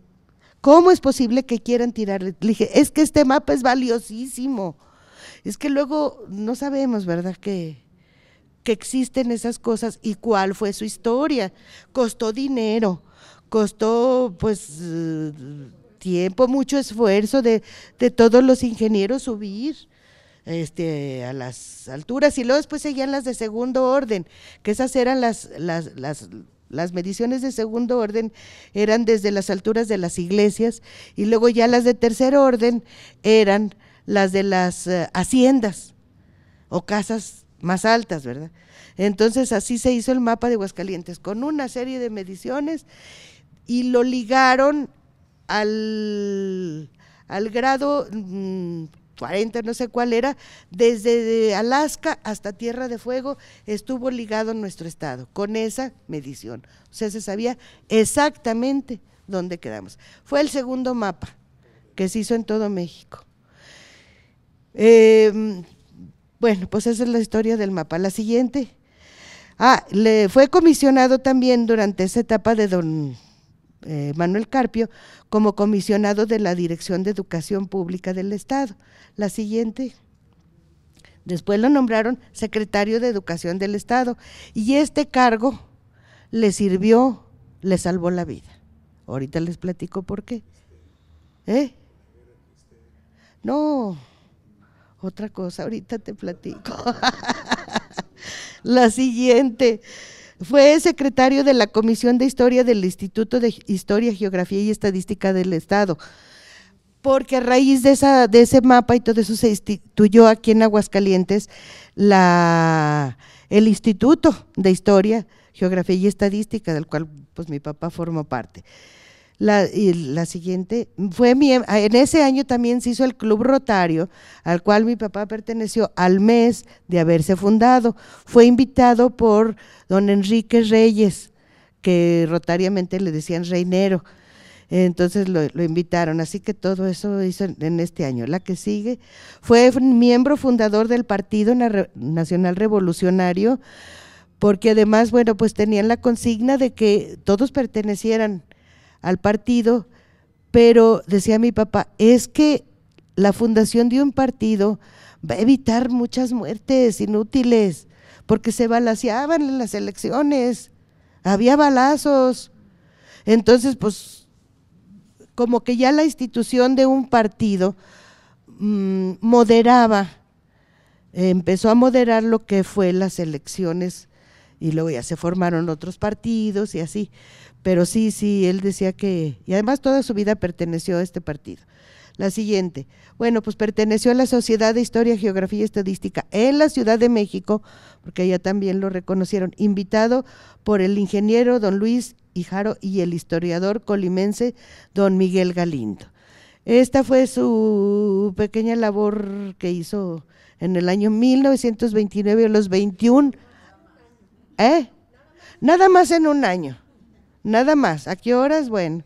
¿cómo es posible que quieran tirar? Le dije, es que este mapa es valiosísimo. Es que luego no sabemos, ¿verdad? Que que existen esas cosas y cuál fue su historia. Costó dinero, costó pues tiempo, mucho esfuerzo de, todos los ingenieros subir este, a las alturas y luego después seguían las de segundo orden, que esas eran las, las, las, mediciones de segundo orden, eran desde las alturas de las iglesias y luego ya las de tercer orden eran las de las eh, haciendas o casas más altas, ¿verdad? Entonces así se hizo el mapa de Aguascalientes, con una serie de mediciones y lo ligaron al, al grado 40, mm, no sé cuál era, desde Alaska hasta Tierra de Fuego estuvo ligado nuestro estado con esa medición. O sea, se sabía exactamente dónde quedamos. Fue el segundo mapa que se hizo en todo México. Em, bueno, pues esa es la historia del mapa. La siguiente. Ah, le fue comisionado también durante esa etapa de don eh, Manuel Carpio como comisionado de la Dirección de Educación Pública del Estado. La siguiente. Después lo nombraron secretario de Educación del Estado y este cargo le sirvió, le salvó la vida. Ahorita les platico por qué. ¿Eh? No. Otra cosa, ahorita te platico. la siguiente. Fue secretario de la Comisión de Historia del Instituto de Historia, Geografía y Estadística del Estado, porque a raíz de, ese mapa y todo eso se instituyó aquí en Aguascalientes el Instituto de Historia, Geografía y Estadística, del cual pues mi papá formó parte. La, y la siguiente fue ah, en ese año también se hizo el Club Rotario, al cual mi papá perteneció al mes de haberse fundado. Fue invitado por don Enrique Reyes, que rotariamente le decían reinero. Entonces lo, lo invitaron, así que todo eso hizo en este año. La que sigue fue miembro fundador del Partido Nacional Revolucionario, porque además, bueno, pues tenían la consigna de que todos pertenecieran al partido, pero decía mi papá, es que la fundación de un partido va a evitar muchas muertes inútiles, porque se balaseaban en las elecciones, había balazos. Entonces, pues, como que ya la institución de un partido mm, moderaba, empezó a moderar lo que fue las elecciones y luego ya se formaron otros partidos y así. Pero sí, sí, él decía que, y además toda su vida perteneció a este partido. La siguiente. Bueno, pues perteneció a la Sociedad de Historia, Geografía y Estadística en la Ciudad de México, porque allá también lo reconocieron, invitado por el ingeniero don Luis Hijaro y el historiador colimense don Miguel Galindo. Esta fue su pequeña labor que hizo en el año 1929 a los 21. ¿Eh? Nada más en un año. Nada más. ¿A qué horas? Bueno.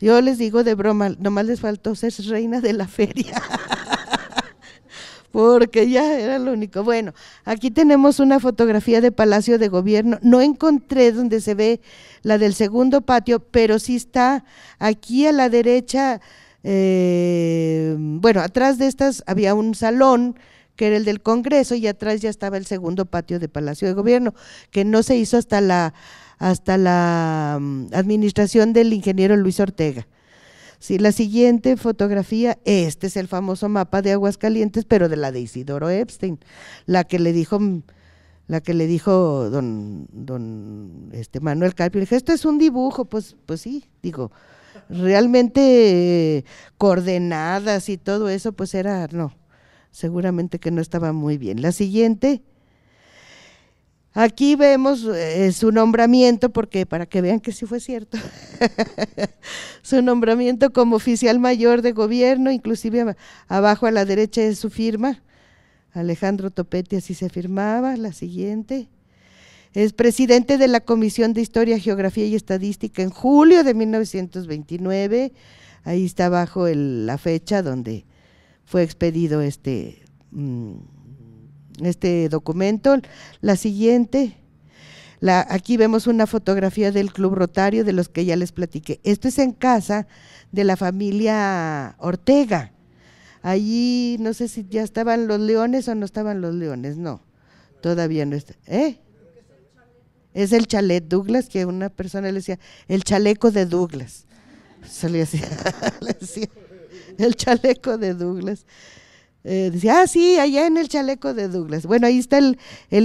Yo les digo de broma, nomás les faltó ser reina de la feria. [laughs] Porque ya era lo único. Bueno, aquí tenemos una fotografía de Palacio de Gobierno. No encontré donde se ve la del segundo patio, pero sí está aquí a la derecha. Eh, bueno, atrás de estas había un salón que era el del Congreso y atrás ya estaba el segundo patio de Palacio de Gobierno, que no se hizo hasta la hasta la mm, administración del ingeniero Luis Ortega. Sí, la siguiente fotografía, este es el famoso mapa de aguas calientes, pero de la de Isidoro Epstein, la que le dijo mm, la que le dijo don, don este Manuel Carpio, le dije, esto es un dibujo, pues, pues sí, digo, realmente eh, coordenadas y todo eso, pues era, no, seguramente que no estaba muy bien. La siguiente, Aquí vemos eh, su nombramiento, porque para que vean que sí fue cierto, [laughs] su nombramiento como oficial mayor de gobierno, inclusive abajo a la derecha es su firma, Alejandro Topetti así se firmaba, la siguiente. Es presidente de la Comisión de Historia, Geografía y Estadística en julio de 1929. Ahí está abajo la fecha donde fue expedido este... Mm, este documento. La siguiente, la, aquí vemos una fotografía del Club Rotario de los que ya les platiqué. Esto es en casa de la familia Ortega. Allí no sé si ya estaban los leones o no estaban los leones, no, todavía no está. ¿Eh? Es el chalet Douglas, que una persona le decía, el chaleco de Douglas. Se [laughs] le le el chaleco de Douglas. Eh, decía, ah, sí, allá en el chaleco de Douglas. Bueno, ahí está el,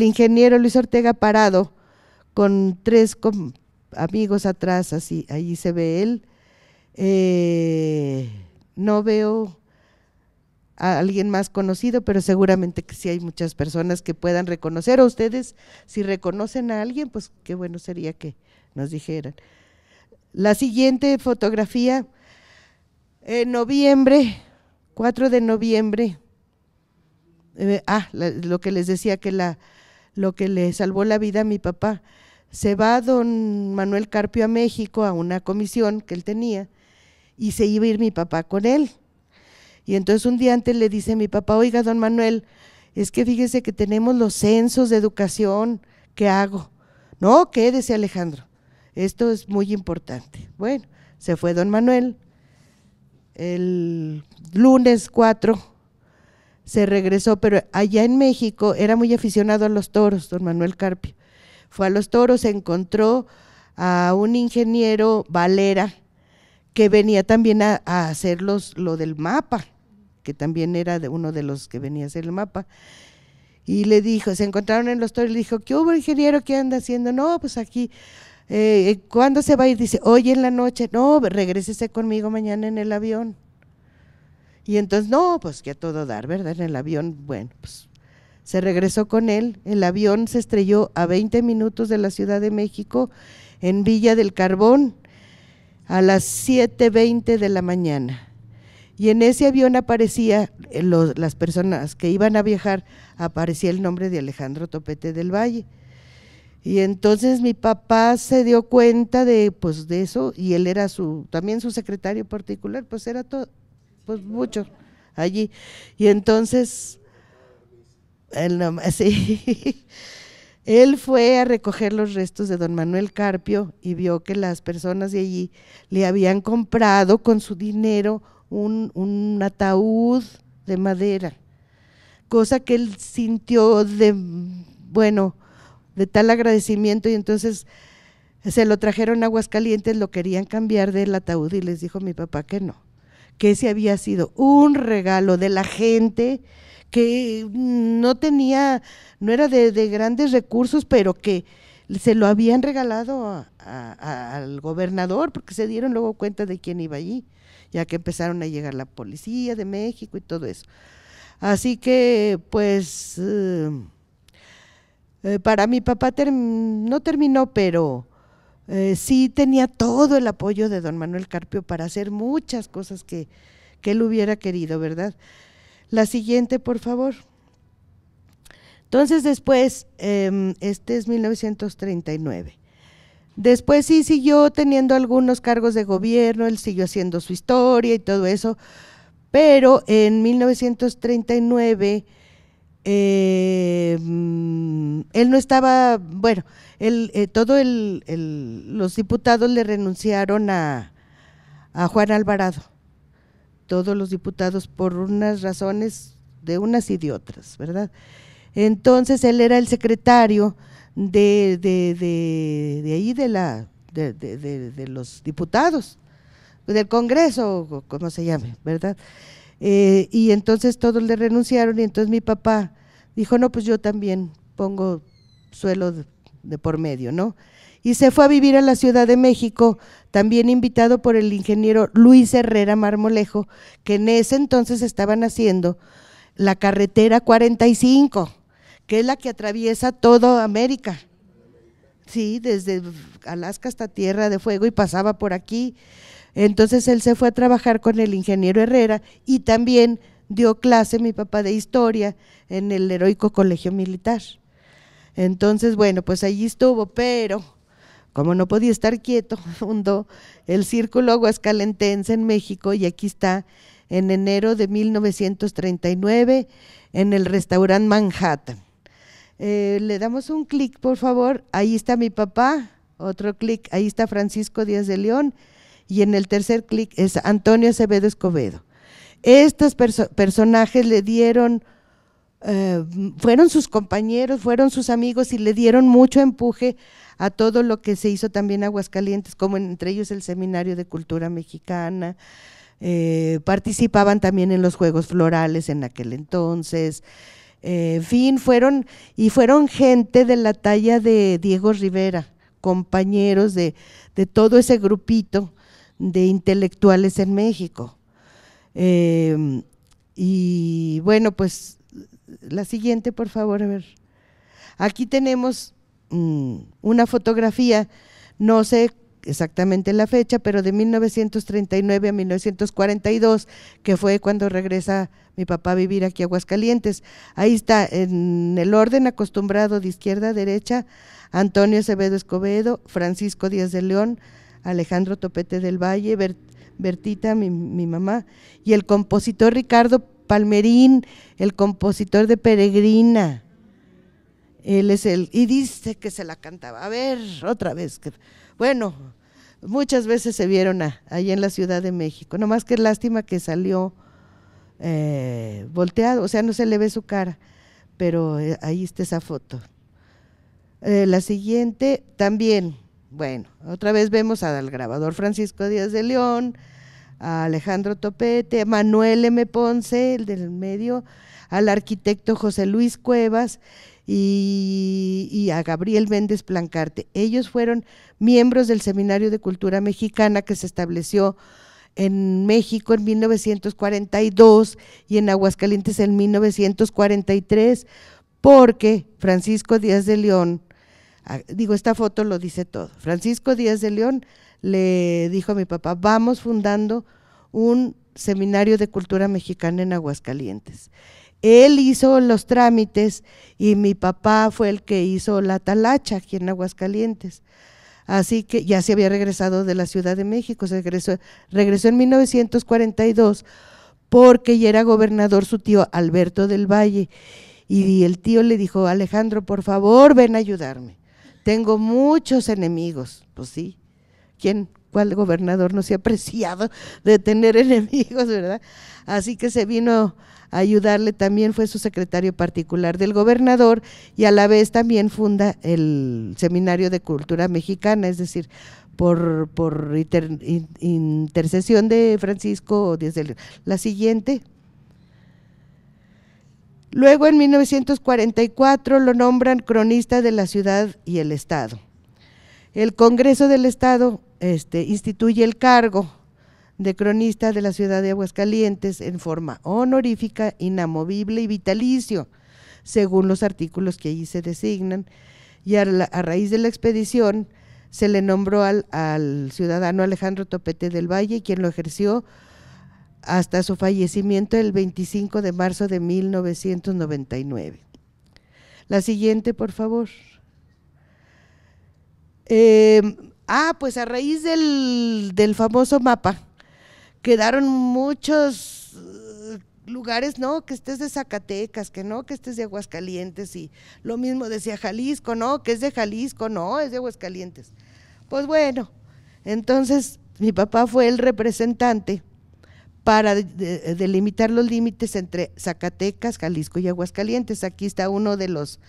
ingeniero Luis Ortega parado con tres amigos atrás, así, ahí se ve él. Eh, no veo a alguien más conocido, pero seguramente que sí hay muchas personas que puedan reconocer. a ustedes, si reconocen a alguien, pues qué bueno sería que nos dijeran. La siguiente fotografía, en noviembre, 4 de noviembre eh, ah, lo que les decía que la, lo que le salvó la vida a mi papá. Se va don Manuel Carpio a México a una comisión que él tenía y se iba a ir mi papá con él. Y entonces un día antes le dice a mi papá, oiga, don Manuel, es que fíjese que tenemos los censos de educación, ¿qué hago? No, quédese Alejandro, esto es muy importante. Bueno, se fue don Manuel. El lunes 4 se regresó, pero allá en México era muy aficionado a los toros, don Manuel Carpio. Fue a los toros, encontró a un ingeniero Valera que venía también a, hacer lo del mapa, que también era de uno de los que venía a hacer el mapa. Y le dijo, se encontraron en los toros, le dijo, ¿qué hubo ingeniero? ¿Qué anda haciendo? No, pues aquí, eh, eh ¿cuándo se va a ir? Dice, hoy en la noche, no, regrésese conmigo mañana en el avión. Y entonces, no, pues que a todo dar, ¿verdad? En el avión, bueno, pues se regresó con él. El avión se estrelló a 20 minutos de la Ciudad de México en Villa del Carbón a las 7.20 de la mañana. Y en ese avión aparecía, eh, las personas que iban a viajar, aparecía el nombre de Alejandro Topete del Valle. Y entonces mi papá se dio cuenta de, pues, de eso y él era su, también su secretario particular, pues era todo, pues, mucho allí. Y entonces, él, [laughs] él fue a recoger los restos de don Manuel Carpio y vio que las personas de allí le habían comprado con su dinero un, un ataúd de madera, cosa que él sintió de, bueno, de tal agradecimiento y entonces se lo trajeron a Aguascalientes, lo querían cambiar del ataúd y les dijo mi papá que no que ese había sido un regalo de la gente que mm, no tenía, no era de, grandes recursos, pero que se lo habían regalado al gobernador porque se dieron luego cuenta de quién iba allí, ya que empezaron a llegar la policía de México y todo eso. Así que, pues, eh, eh, para mi papá no terminó, pero eh, sí tenía todo el apoyo de don Manuel Carpio para hacer muchas cosas que, él hubiera querido, ¿verdad? La siguiente, por favor. Entonces después, em, este es 1939. Después sí siguió teniendo algunos cargos de gobierno, él siguió haciendo su historia y todo eso, pero en 1939 em, él no estaba, bueno, el, eh, todo los diputados le renunciaron a, Juan Alvarado. Todos los diputados por unas razones de unas y de otras, ¿verdad? Entonces él era el secretario de, de, de, de ahí de la de, los diputados, del Congreso, como se llame, ¿verdad? Eh, y entonces todos le renunciaron y entonces mi papá dijo, no, pues yo también pongo suelo de por medio, ¿no? Y se fue a vivir a la Ciudad de México, también invitado por el ingeniero Luis Herrera Marmolejo, que en ese entonces estaban haciendo la carretera 45, que es la que atraviesa toda América. Sí, desde Alaska hasta Tierra de Fuego y pasaba por aquí. Entonces él se fue a trabajar con el ingeniero Herrera y también dio clase mi papá de historia en el heroico colegio militar. Entonces, bueno, pues allí estuvo, pero como no podía estar quieto, [laughs] fundó el Círculo Aguascalentense en México y aquí está en enero de 1939 en el restaurante Manhattan. Eh, le damos un clic, por favor. Ahí está mi papá, otro clic. Ahí está Francisco Díaz de León y en el tercer clic es Antonio Acevedo Escobedo. Estos personajes le dieron eh, fueron sus compañeros, fueron sus amigos y le dieron mucho empuje a todo lo que se hizo también en Aguascalientes, como entre ellos el Seminario de Cultura Mexicana. Eh, participaban también en los Juegos Florales en aquel entonces. Eh, en fin, fueron y fueron gente de la talla de Diego Rivera, compañeros de, todo ese grupito de intelectuales en México. y bueno, pues la siguiente, por favor, a ver. Aquí tenemos mm, una fotografía, no sé exactamente la fecha, pero de 1939 a 1942, que fue cuando regresa mi papá a vivir aquí a Aguascalientes. Ahí está, en el orden acostumbrado de izquierda a derecha, Antonio Acevedo Escobedo, Francisco Díaz de León, Alejandro Topete del Valle, Bertita, mi, mi, mamá, y el compositor Ricardo Palmerín, el compositor de Peregrina. Él es el, y dice que se la cantaba. A ver, otra vez. Bueno, muchas veces se vieron ahí en la Ciudad de México. más que lástima que salió eh, volteado, o sea, no se le ve su cara, pero eh, ahí está esa foto. Eh, la siguiente también, bueno, otra vez vemos al grabador Francisco Díaz de León, a Alejandro Topete, a Manuel M. Ponce, el del medio, al arquitecto José Luis Cuevas y, a Gabriel Méndez Plancarte. Ellos fueron miembros del Seminario de Cultura Mexicana que se estableció en México en 1942 y en Aguascalientes en 1943, porque Francisco Díaz de León, ah, digo, esta foto lo dice todo, Francisco Díaz de León le dijo a mi papá, vamos fundando un seminario de cultura mexicana en Aguascalientes. Él hizo los trámites y mi papá fue el que hizo la talacha aquí en Aguascalientes. Así que ya se había regresado de la Ciudad de México, se regresó, regresó en 1942 porque ya era gobernador su tío Alberto del Valle. Y el tío le dijo, Alejandro, por favor, ven a ayudarme. Tengo muchos enemigos. Pues sí, ¿Quién? ¿Cuál gobernador no se ha apreciado de tener [laughs] enemigos, verdad? Así que se vino a ayudarle, también fue su secretario particular del gobernador y a la vez también funda el Seminario de Cultura Mexicana, es decir, por, por intercesión de Francisco desde la siguiente. Luego en 1944 lo nombran cronista de la ciudad y el Estado. El Congreso del Estado este, instituye el cargo de cronista de la ciudad de Aguascalientes en forma honorífica, inamovible y vitalicio, según los artículos que allí se designan. Y a, raíz de la expedición se le nombró al, ciudadano Alejandro Topete del Valle, quien lo ejerció hasta su fallecimiento el 25 de marzo de 1999. La siguiente, por favor. Eh, Ah, pues a raíz del, del famoso mapa, quedaron muchos eh, lugares, ¿no? Que estés de Zacatecas, que no, que estés de Aguascalientes y lo mismo decía Jalisco, ¿no? Que es de Jalisco, no, es de Aguascalientes. Pues bueno, entonces mi papá fue el representante para delimitar los límites entre Zacatecas, Jalisco y Aguascalientes. Aquí está uno de los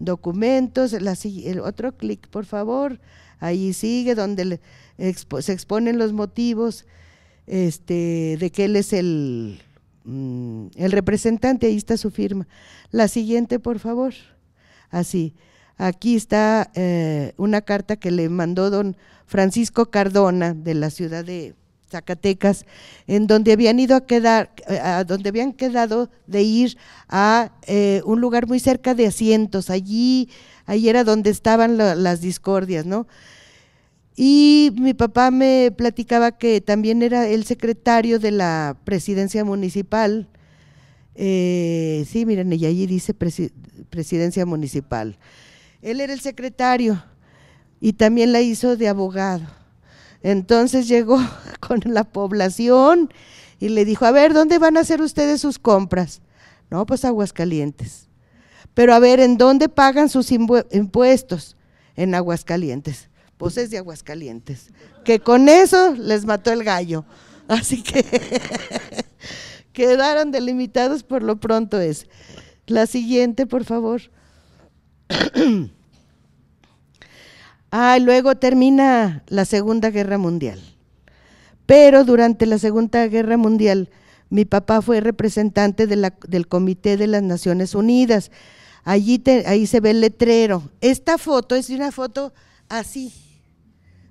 documentos, el otro clic, por favor. Ahí sigue donde se exponen los motivos este, de que él es el, mm, el representante, ahí está su firma. La siguiente, por favor. Así. Aquí está eh, una carta que le mandó don Francisco Cardona de la ciudad de Zacatecas, en donde habían ido a quedar, donde habían quedado de ir a eh, un lugar muy cerca de asientos. Allí ahí era donde estaban las discordias, ¿no? Y mi papá me platicaba que también era el secretario de la presidencia municipal. Eh, sí, miren, y allí dice presidencia municipal. Él era el secretario y también la hizo de abogado. Entonces llegó [laughs] con la población y le dijo, a ver, ¿dónde van a hacer ustedes sus compras? No, pues Aguascalientes. Pero a ver, ¿en dónde pagan sus impuestos? En Aguascalientes. Pues es de Aguascalientes. Que con eso les mató el gallo. [laughs] Así que [laughs] quedaron delimitados por lo pronto es. La siguiente, por favor. [clears throat] ah, luego termina la Segunda Guerra Mundial. Pero durante la Segunda Guerra Mundial, mi papá fue representante del Comité de las Naciones Unidas Allí ahí se ve el letrero. Esta foto es una foto así.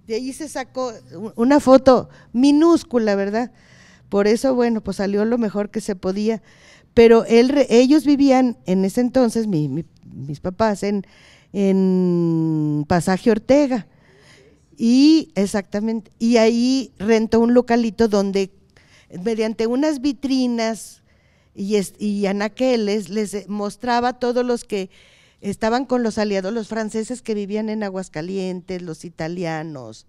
De allí se sacó una foto minúscula, ¿verdad? Por eso, bueno, pues salió lo mejor que se podía. Pero él, ellos vivían en ese entonces, mis papás, en, en Pasaje Ortega. Y exactamente, y ahí rentó un localito donde mediante unas vitrinas y, es, y les, mostraba todos los que estaban con los aliados, los franceses que vivían en Aguascalientes, los italianos,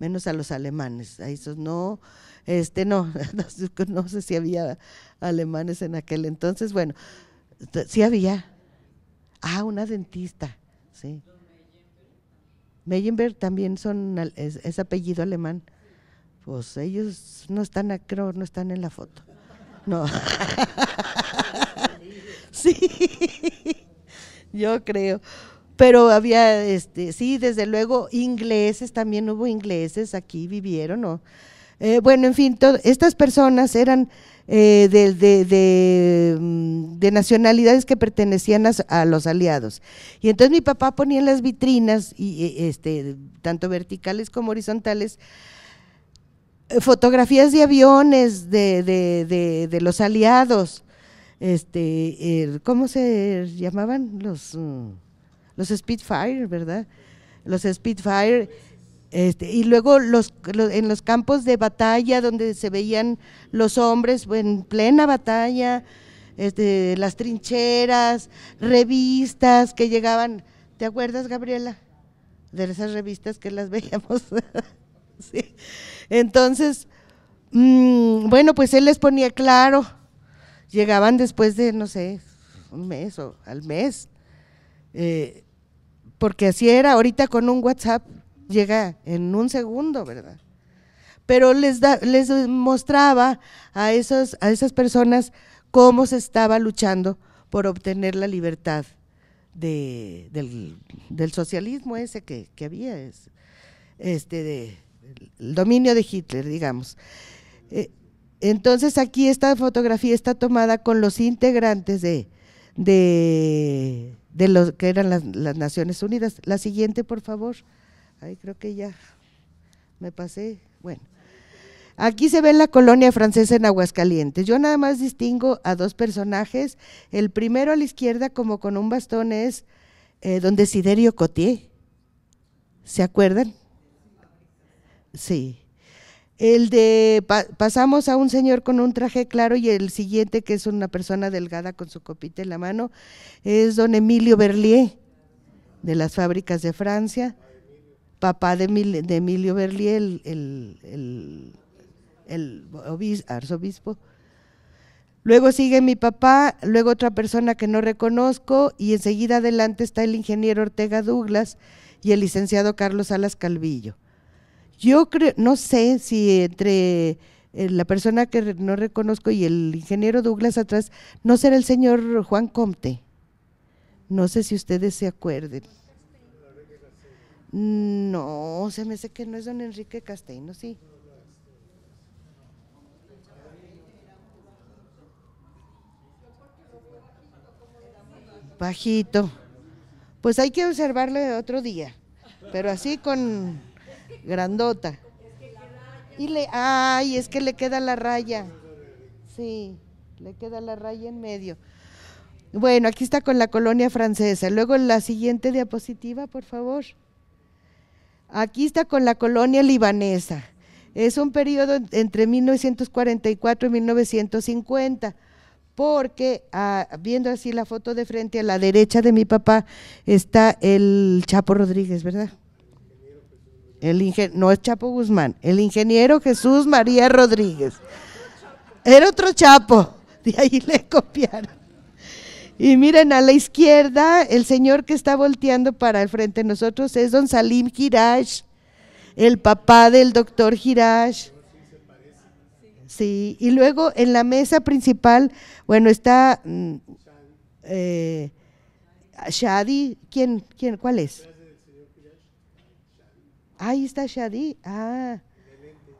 menos a los alemanes, a esos no, este no, [laughs] no, sé si había alemanes en aquel entonces, bueno, sí había. Ah, una dentista, sí. Meyenberg también son es, apellido alemán. Pues ellos no están, creo, no están en la foto. No. [laughs] sí, yo creo. Pero había, este, sí, desde luego, ingleses, también hubo ingleses aquí, vivieron, ¿no? Eh, bueno, en fin, estas personas eran eh, de, de, mm, de, nacionalidades que pertenecían a, a, los aliados. Y entonces mi papá ponía en las vitrinas, y, e, este, tanto verticales como horizontales, fotografías de aviones de, de, los aliados, este, ¿cómo se llamaban? Los, mm, los Spitfire, ¿verdad? Los Spitfire. Este, y luego los, en los campos de batalla donde se veían los hombres pues, en plena batalla, este, las trincheras, revistas que llegaban. ¿Te acuerdas, Gabriela? De esas revistas que las veíamos. [laughs] sí. Entonces, mm, bueno, pues él les ponía claro. Llegaban después de, no sé, un mes o al mes. Eh, porque así era, ahorita con un WhatsApp llega en un segundo, ¿verdad? Pero les, da, les mostraba a, a esas personas cómo se estaba luchando por obtener la libertad del, socialismo ese que, que había, este de el dominio de Hitler, digamos. Eh, entonces aquí esta fotografía está tomada con los integrantes de, de, de lo que eran las, Naciones Unidas. La siguiente, por favor. Ahí creo que ya me pasé. Bueno. Aquí se ve la colonia francesa en Aguascalientes. Yo nada más distingo a dos personajes. El primero a la izquierda, como con un bastón, es eh, don Desiderio Cotier. ¿Se acuerdan? Sí. El de pasamos a un señor con un traje claro y el siguiente, que es una persona delgada con su copita en la mano, es don Emilio Berlier, de las fábricas de Francia, papá de, Emilio Berlier, el, obis arzobispo. Luego sigue mi papá, luego otra persona que no reconozco y enseguida adelante está el ingeniero Ortega Douglas y el licenciado Carlos Alas Calvillo. Yo creo, no sé si entre eh, la persona que no reconozco y el ingeniero Douglas atrás, no será el señor Juan Comte. No sé si ustedes se acuerden. No, se me hace que no es don Enrique Casteino, sí. Bajito. Pues hay que observarle otro día, pero así con grandota. Y le, ay, es que le queda la raya. Sí, le queda la raya en medio. Bueno, aquí está con la colonia francesa. Luego la siguiente diapositiva, por favor. Aquí está con la colonia libanesa. Es un periodo entre 1944 y 1950, porque ah, viendo así la foto de frente a la derecha de mi papá está el Chapo Rodríguez, ¿verdad? El no es Chapo Guzmán, el ingeniero Jesús María Rodríguez. Era otro Chapo, [laughs] de ahí le copiaron. Y miren, a la izquierda, el señor que está volteando para el frente de nosotros es don Salim Girash, el papá del doctor Girash. Sí, y luego en la mesa principal, bueno, está mm, eh, Shadi, ¿quién, quién, cuál es? Ahí está Shadi. Ah,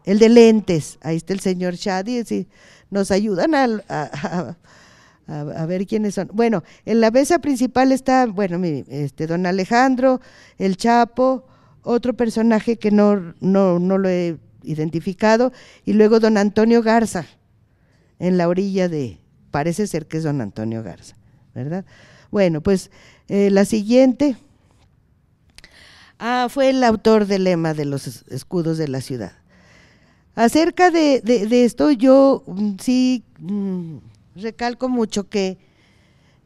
el de lentes. Ahí está el señor Shadi. Sí, nos ayudan a, ver quiénes son. Bueno, en la mesa principal está, bueno, este, don Alejandro, el Chapo, otro personaje que no, no, lo he identificado, y luego don Antonio Garza, en la orilla de, parece ser que es don Antonio Garza, ¿verdad? Bueno, pues eh, la siguiente. Ah, fue el autor del lema de los escudos de la ciudad. Acerca de, esto, yo mm, sí mm, recalco mucho que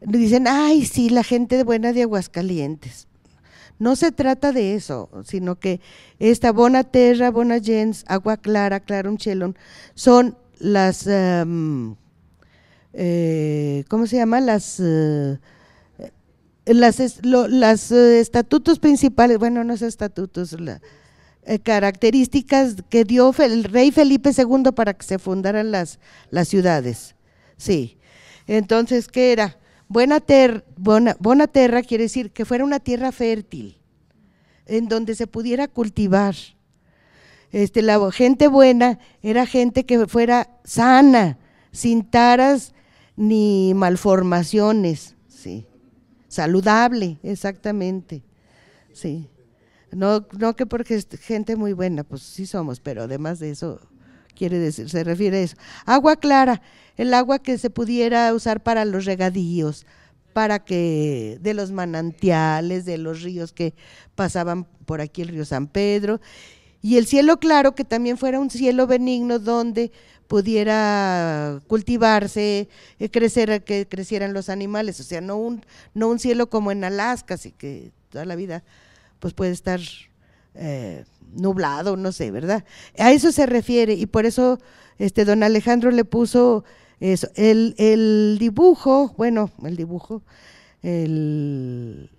dicen, ay, sí, la gente buena de Aguascalientes. No se trata de eso, sino que esta Bona Terra, Bona Gens, Agua Clara, un Chelon, son las, em, eh, ¿cómo se llama? Las... Eh, las, eh, estatutos principales, bueno, no es estatutos, las eh, características que dio el rey Felipe II para que se fundaran las, las ciudades. Sí. Entonces, ¿qué era? Buena, ter, buena buena tierra quiere decir que fuera una tierra fértil, en donde se pudiera cultivar. Este, la gente buena era gente que fuera sana, sin taras ni malformaciones. Sí. Saludable, exactamente. Sí. No, no que porque es gente muy buena, pues sí somos, pero además de eso, quiere decir, se refiere a eso. Agua clara, el agua que se pudiera usar para los regadíos, para que de los manantiales, de los ríos que pasaban por aquí el río San Pedro, y el cielo claro que también fuera un cielo benigno donde pudiera cultivarse, y eh, crecer, que crecieran los animales, o sea, no un, no un cielo como en Alaska, así que toda la vida pues puede estar eh, nublado, no sé, ¿verdad? A eso se refiere y por eso este don Alejandro le puso eso. El, dibujo, bueno, el dibujo el,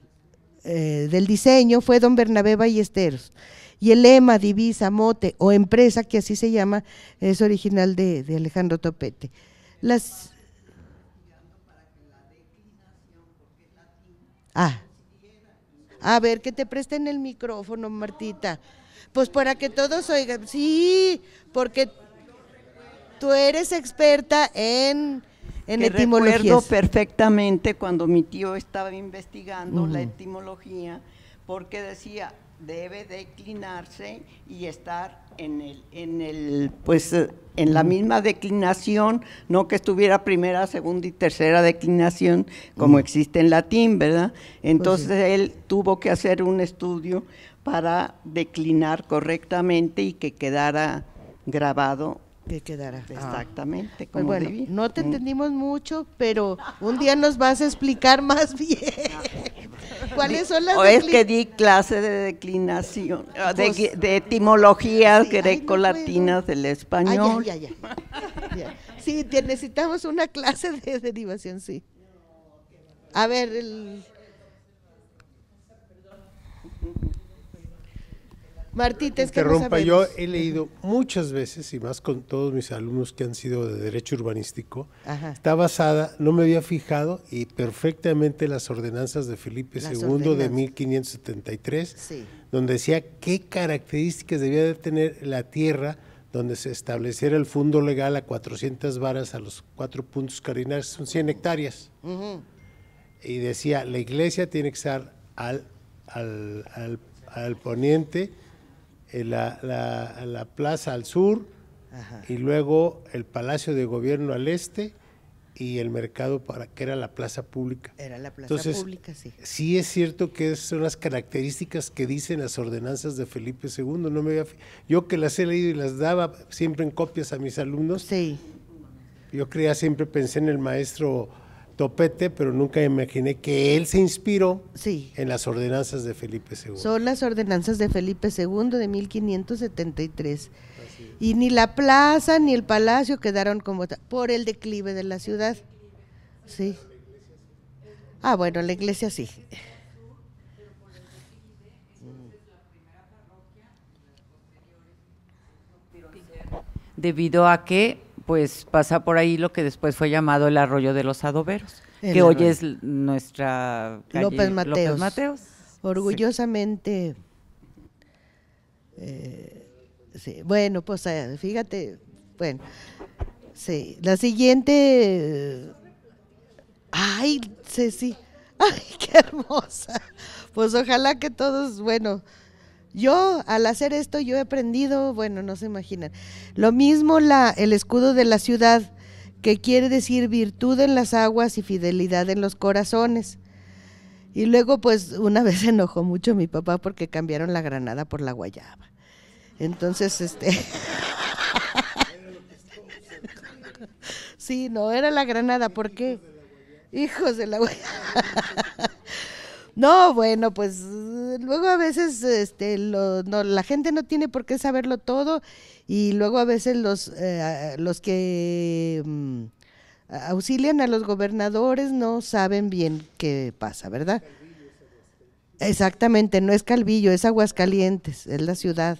eh, del diseño fue don Bernabé Ballesteros. Y el lema, divisa, mote o empresa, que así se llama, es original de, Alejandro Topete. Las. Ah. A ver, que te presten el micrófono, Martita. Pues para que todos oigan. Sí, porque tú eres experta en, en Yo Recuerdo
perfectamente cuando mi tío estaba investigando la etimología, porque decía debe declinarse y estar en el, en el, pues eh, en la misma declinación, no que estuviera primera, segunda y tercera declinación como mm. existe en latín, ¿verdad? Pues Entonces él tuvo que hacer un estudio para declinar correctamente y que quedara grabado
que quedara. Ah. Exactamente. Pues bueno, no te mm. entendimos mucho, pero un día nos vas a explicar más [laughs] bien. ¿Cuáles son las O es que di clase
de declinación, ah, de, pues, de etimologías sí, grecolatinas del ah, español. ya,
ya, ya. Sí, necesitamos una clase de derivación, sí. A ver, el... Martita, que interrumpa. yo
he leído muchas veces, y más con todos mis alumnos que han sido de Derecho Urbanístico, está basada, no me había fijado, y perfectamente las ordenanzas de Felipe II de 1573, donde decía qué características debía de tener la tierra donde se estableciera el fondo legal a 400 varas a los cuatro puntos cardinales, son 100 hectáreas. Y decía, la iglesia tiene que estar al, al poniente eh, la, plaza al sur y luego el Palacio de Gobierno al este y el mercado para que era la plaza pública.
Era la plaza Entonces, pública, sí.
Sí es cierto que son las características que dicen las ordenanzas de Felipe II. No me yo que las he leído y las daba siempre en copias a mis alumnos. Sí. Yo creía siempre pensé en el maestro topete, pero nunca imaginé que él se inspiró en las ordenanzas de Felipe II. Son
las ordenanzas de Felipe II de 1573. Y ni la plaza ni el palacio quedaron como por el declive de la ciudad. Ah, bueno, la iglesia sí.
Debido a que pues pasa por ahí lo que después fue llamado el arroyo de los adoberos, que hoy es nuestra López Mateos. Mateos.
Orgullosamente, eh, bueno, pues eh, fíjate, bueno, sí, la siguiente, ay, sí. [laughs] ay, qué hermosa, pues ojalá que todos, bueno, yo, al hacer esto, yo he aprendido, bueno, no se imaginan. Lo mismo la, el escudo de la ciudad, que quiere decir virtud en las aguas y fidelidad en los corazones. Y luego, pues, una [laughs] vez se enojó mucho mi papá porque cambiaron la granada por la guayaba. Entonces, este... [laughs] sí, no, era la granada, ¿por qué? Hijos de la guayaba. [laughs] no, bueno, pues luego a veces este, la gente no tiene por qué saberlo todo y luego a veces los, eh, los que mm, auxilian a los gobernadores no saben bien qué pasa, ¿verdad? Exactamente, no es Calvillo, es Aguascalientes, es la ciudad.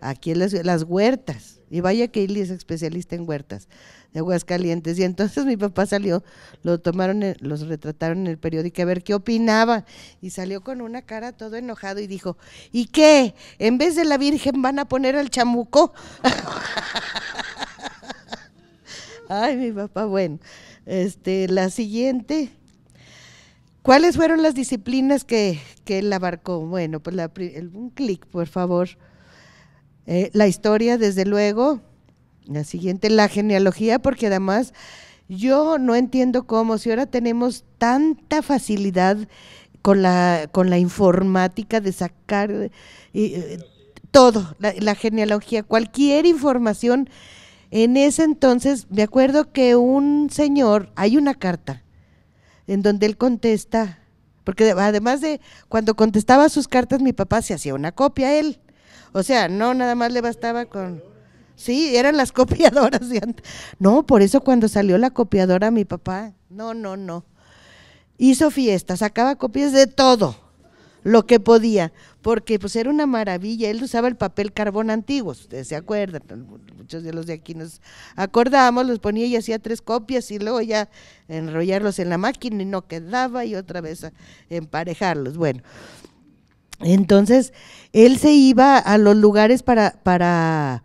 Aquí es las huertas. Y vaya que Ili es especialista en huertas de calientes Y entonces mi papá salió, lo tomaron, los retrataron en el periódico a ver qué opinaba. Y salió con una cara todo enojado y dijo, ¿y qué? En vez de la Virgen van a poner al chamuco. [laughs] Ay, mi papá, bueno. Este, la siguiente. ¿Cuáles fueron las disciplinas que, que él abarcó? Bueno, pues la, un clic, por favor. Eh, la historia, desde luego, la siguiente, la genealogía, porque además yo no entiendo cómo, si ahora tenemos tanta facilidad con la, con la informática de sacar eh, eh, todo, la, genealogía, cualquier información. En ese entonces, me acuerdo que un señor, hay una carta en donde él contesta, porque además de cuando contestaba sus cartas, mi papá se hacía una copia él. O sea, no nada más le bastaba con Sí, eran las [laughs] copiadoras de antes. No, por eso cuando salió la copiadora mi papá, no, no, no. Hizo fiestas, sacaba copias de todo lo que podía, porque pues era una maravilla, él usaba el papel carbón antiguo, ustedes se acuerdan, muchos de los de aquí nos acordamos, los ponía y hacía tres copias y luego ya enrollarlos en la máquina y no quedaba y otra vez emparejarlos. Bueno, entonces él se iba a los lugares para, para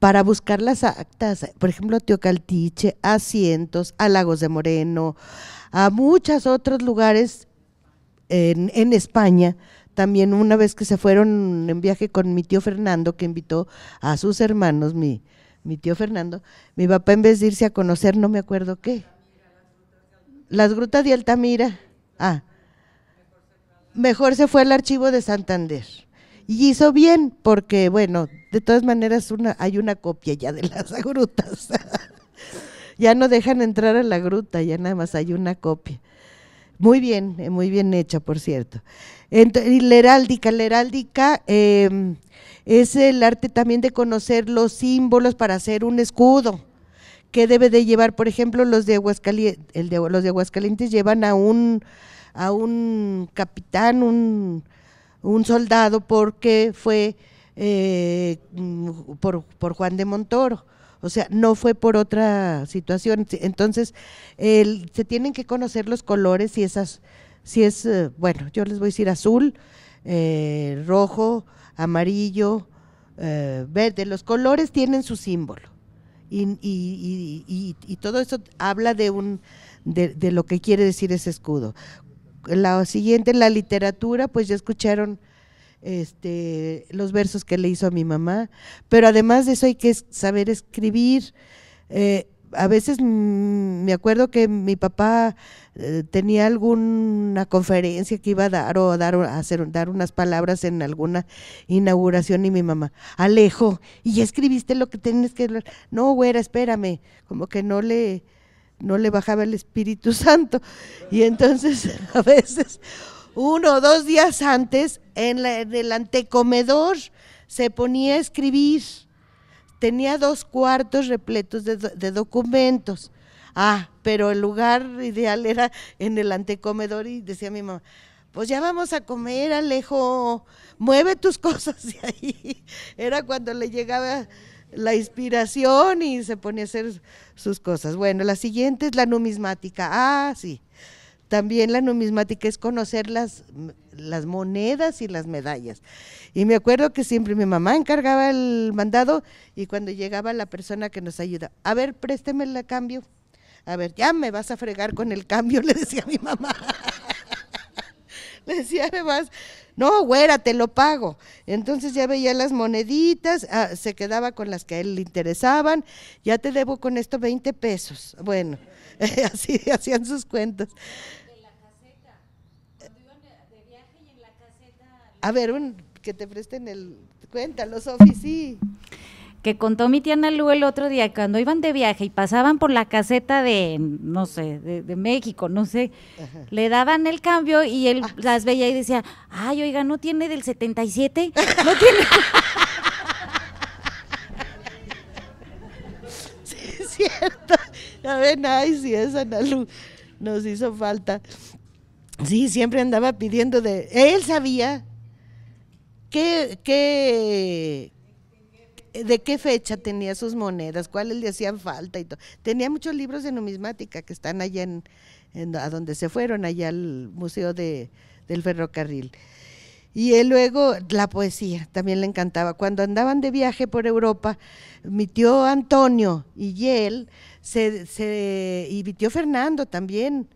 para buscar las actas, por ejemplo, a Teocaltiche, a Cientos, a Lagos de Moreno, a muchos otros lugares en, España. También una vez que se fueron en viaje con mi tío Fernando, que invitó a sus hermanos, mi, mi tío Fernando, mi papá en vez de irse a conocer, no me acuerdo qué. Las grutas de Altamira. Ah, mejor se fue al archivo de Santander y hizo bien, porque bueno, de todas maneras una, hay una copia ya de las [laughs] grutas. ya no dejan entrar a la gruta, ya nada más hay una copia. Muy bien, eh, muy bien hecha, por cierto. y la heráldica, la heráldica em, es el arte también de conocer los símbolos para hacer un escudo. que debe de llevar? Por ejemplo, los de Aguascalientes, el de, los de Aguascalientes llevan a un, a un capitán, un un soldado porque fue eh, por, Juan de Montoro. O sea, no fue por otra situación. Entonces, se tienen que conocer los colores, si esas, si es, eh, bueno, yo les voy a decir azul, eh, rojo, amarillo, verde. Los colores tienen su símbolo. Y, y, y, y todo eso habla de un de, de, lo que quiere decir ese escudo la siguiente, la literatura, pues ya escucharon este, los versos que le hizo a mi mamá, pero además de eso hay que saber escribir. Eh, a veces mm, me acuerdo que mi papá eh, tenía alguna conferencia que iba a dar o dar, a hacer, dar unas palabras en alguna inauguración y mi mamá, Alejo, ¿y ya escribiste lo que tienes que...? No, güera, espérame, como que no le no le bajaba el Espíritu [laughs] Santo. Y entonces [laughs] a veces uno o dos días antes en, el antecomedor se ponía a escribir. Tenía dos cuartos repletos de, documentos. Ah, pero el lugar ideal era en el antecomedor y decía mi mamá, pues ya vamos a comer, Alejo, mueve tus [laughs] cosas de ahí. Era cuando le llegaba la inspiración y se pone a hacer sus cosas. Bueno, la siguiente es la numismática. Ah, sí. También la numismática es conocer las, las monedas y las medallas. Y me acuerdo que siempre mi mamá encargaba el mandado y cuando llegaba la persona que nos ayuda, a ver, présteme el cambio. A ver, ya me vas a fregar con el cambio, [laughs] le decía a mi mamá. [laughs] le decía, además… No, güera, te lo pago. Entonces ya veía las moneditas, ah, se quedaba con las que a él le interesaban, ya te debo con esto 20 pesos. Bueno, [laughs] así hacían sus cuentas. A ver, un, que te presten el... cuenta, los sí
que contó mi tía Nalú el otro día, cuando iban de viaje y pasaban por la caseta de, no sé, de, México, no sé, le daban el cambio y él ah. las veía y decía, ay, oiga, ¿no tiene del 77? No tiene...
[laughs] sí, es cierto. A ver, ay, sí, esa Lu nos hizo falta. Sí, siempre andaba pidiendo de... Él sabía que. qué eh, de qué fecha tenía sus monedas, cuáles le hacían falta y todo. Tenía muchos libros de numismática que están allá en, a donde se fueron, allá al Museo del Ferrocarril. Y él luego la poesía también le encantaba. Cuando andaban de viaje por Europa, mi tío Antonio y él, se, y mi tío Fernando también,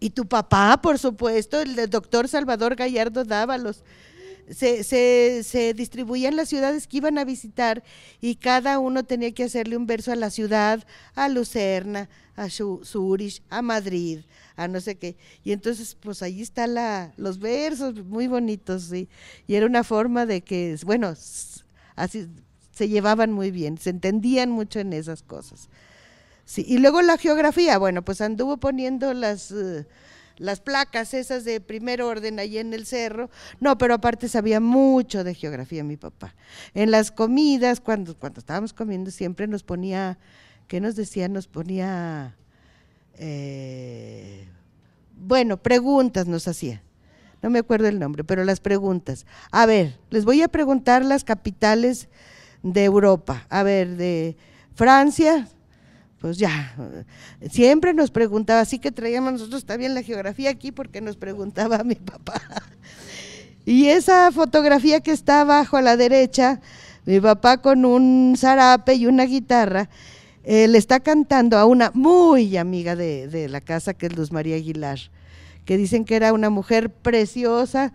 y tu papá, por supuesto, el doctor Salvador Gallardo Dávalos, se, se, distribuían las ciudades que iban a visitar y cada uno tenía que hacerle un verso a la ciudad, a Lucerna, a Zurich, a Madrid, a no sé qué. Y entonces, pues ahí están los versos muy bonitos, Y era una forma de que, bueno, así se llevaban muy bien, se entendían mucho en esas cosas. Sí, y luego la geografía, bueno, pues anduvo poniendo las... Eh, las placas esas de primer orden allí en el cerro. No, pero aparte sabía mucho de geografía mi papá. En las comidas, cuando, cuando estábamos comiendo, siempre nos ponía, ¿qué nos decía? Nos ponía, eh, bueno, preguntas nos hacía. No me acuerdo el nombre, pero las preguntas. A ver, les voy a preguntar las capitales de Europa. A ver, de Francia, pues ya, siempre nos preguntaba, así que traíamos nosotros también la geografía aquí porque nos preguntaba a [laughs] mi papá. Y esa fotografía que está abajo a la derecha, mi papá con un zarape y una guitarra, eh, le está cantando a una muy amiga de, la casa, que es Luz María Aguilar, que dicen que era una mujer preciosa,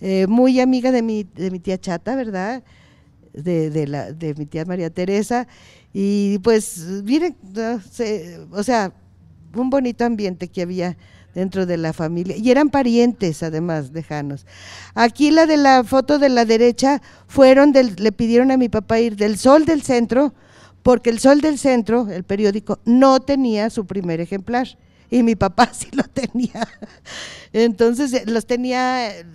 eh, muy amiga de mi, tía Chata, ¿verdad? De, mi tía María Teresa y pues, miren, o sea, un bonito ambiente que había dentro de la familia. Y eran parientes, además, lejanos. Aquí la de la foto de la derecha fueron, del, le pidieron a mi papá ir del Sol del Centro, porque el Sol del Centro, el periódico, no tenía su primer ejemplar. Y mi papá [laughs] sí lo tenía. Entonces eh, los tenía, eh,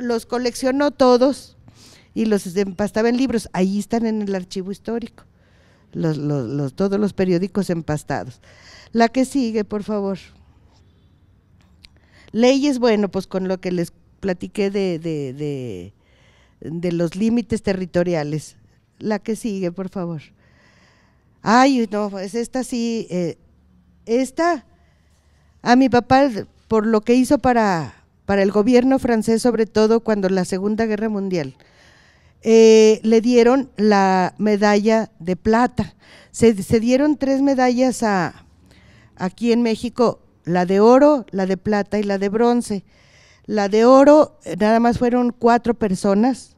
los coleccionó todos y los empastaba en libros. Ahí están en el archivo histórico los, todos los periódicos empastados. La que sigue, por favor. Leyes, bueno, pues con lo que les platiqué de, de, los límites territoriales. La que sigue, por favor. Ay, no, es pues esta sí, eh, esta, a mi papá, por lo que hizo para, para el gobierno francés, sobre todo cuando la Segunda Guerra Mundial. Eh, le dieron la medalla de plata. Se, dieron tres medallas aquí en México, la de oro, la de plata y la de bronce. La de oro eh, nada más fueron cuatro personas,